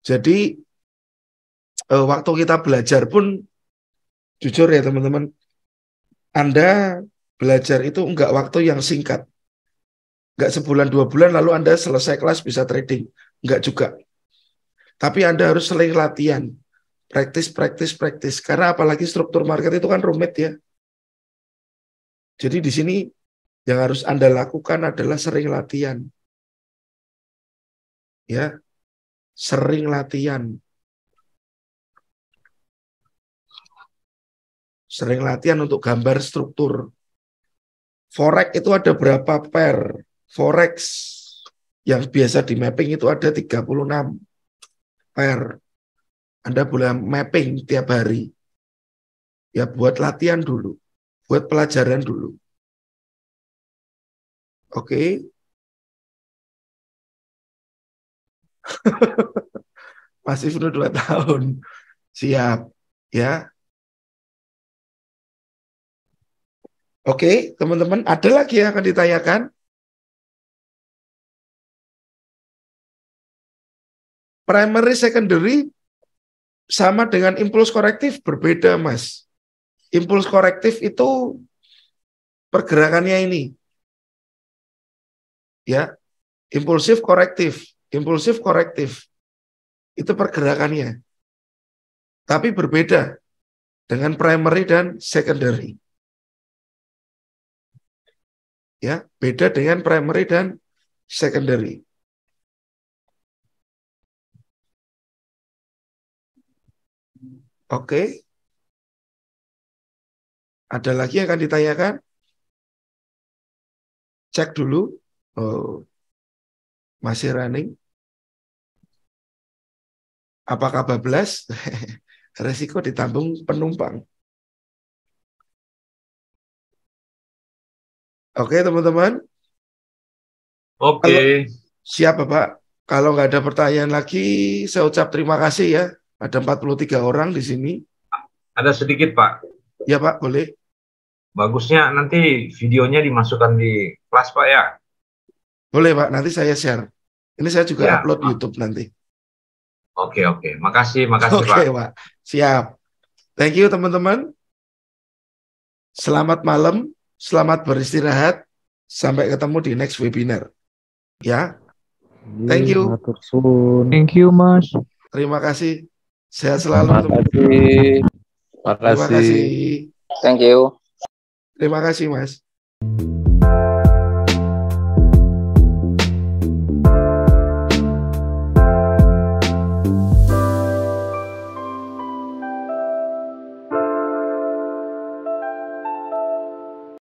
Jadi eh, waktu kita belajar pun jujur ya teman-teman, Anda belajar itu enggak waktu yang singkat. Enggak sebulan dua bulan lalu Anda selesai kelas bisa trading. Enggak juga. Tapi Anda harus sering latihan. Praktis, praktis, praktis. Karena apalagi struktur market itu kan rumit ya. Jadi di sini yang harus Anda lakukan adalah sering latihan. Ya. Sering latihan. Sering latihan untuk gambar struktur. Forex itu ada berapa pair? Forex yang biasa di mapping itu ada 36 pair. Anda boleh mapping tiap hari. Ya buat latihan dulu, buat pelajaran dulu. Oke. Okay. Masih sudah dua tahun. Siap. Ya. Oke, okay, teman-teman. Ada lagi yang akan ditanyakan? Primary, secondary, sama dengan impuls korektif, berbeda, Mas. Impuls korektif itu pergerakannya ini ya impulsif korektif impulsif korektif itu pergerakannya tapi berbeda dengan primary dan secondary ya beda dengan primary dan secondary oke ada lagi yang akan ditanyakan cek dulu Oh, masih running? Apakah bablas? Resiko ditanggung penumpang. Oke, teman-teman. Oke. Okay. Siap, Bapak. Kalau nggak ada pertanyaan lagi, saya ucap terima kasih ya. Ada 43 orang di sini. Ada sedikit, Pak. Ya, Pak, boleh. Bagusnya nanti videonya dimasukkan di kelas, Pak, ya. Boleh Pak, nanti saya share. Ini saya juga ya, upload Pak. YouTube nanti. Oke, oke. Makasih, makasih oke, Pak. Oke Pak, siap. Thank you teman-teman. Selamat malam, selamat beristirahat. Sampai ketemu di next webinar. Ya. Thank iya, you. Thank you, Mas. Terima kasih. Sehat selalu. Terima kasih. Terima kasih. Terima kasih. Thank you. Terima kasih, Mas.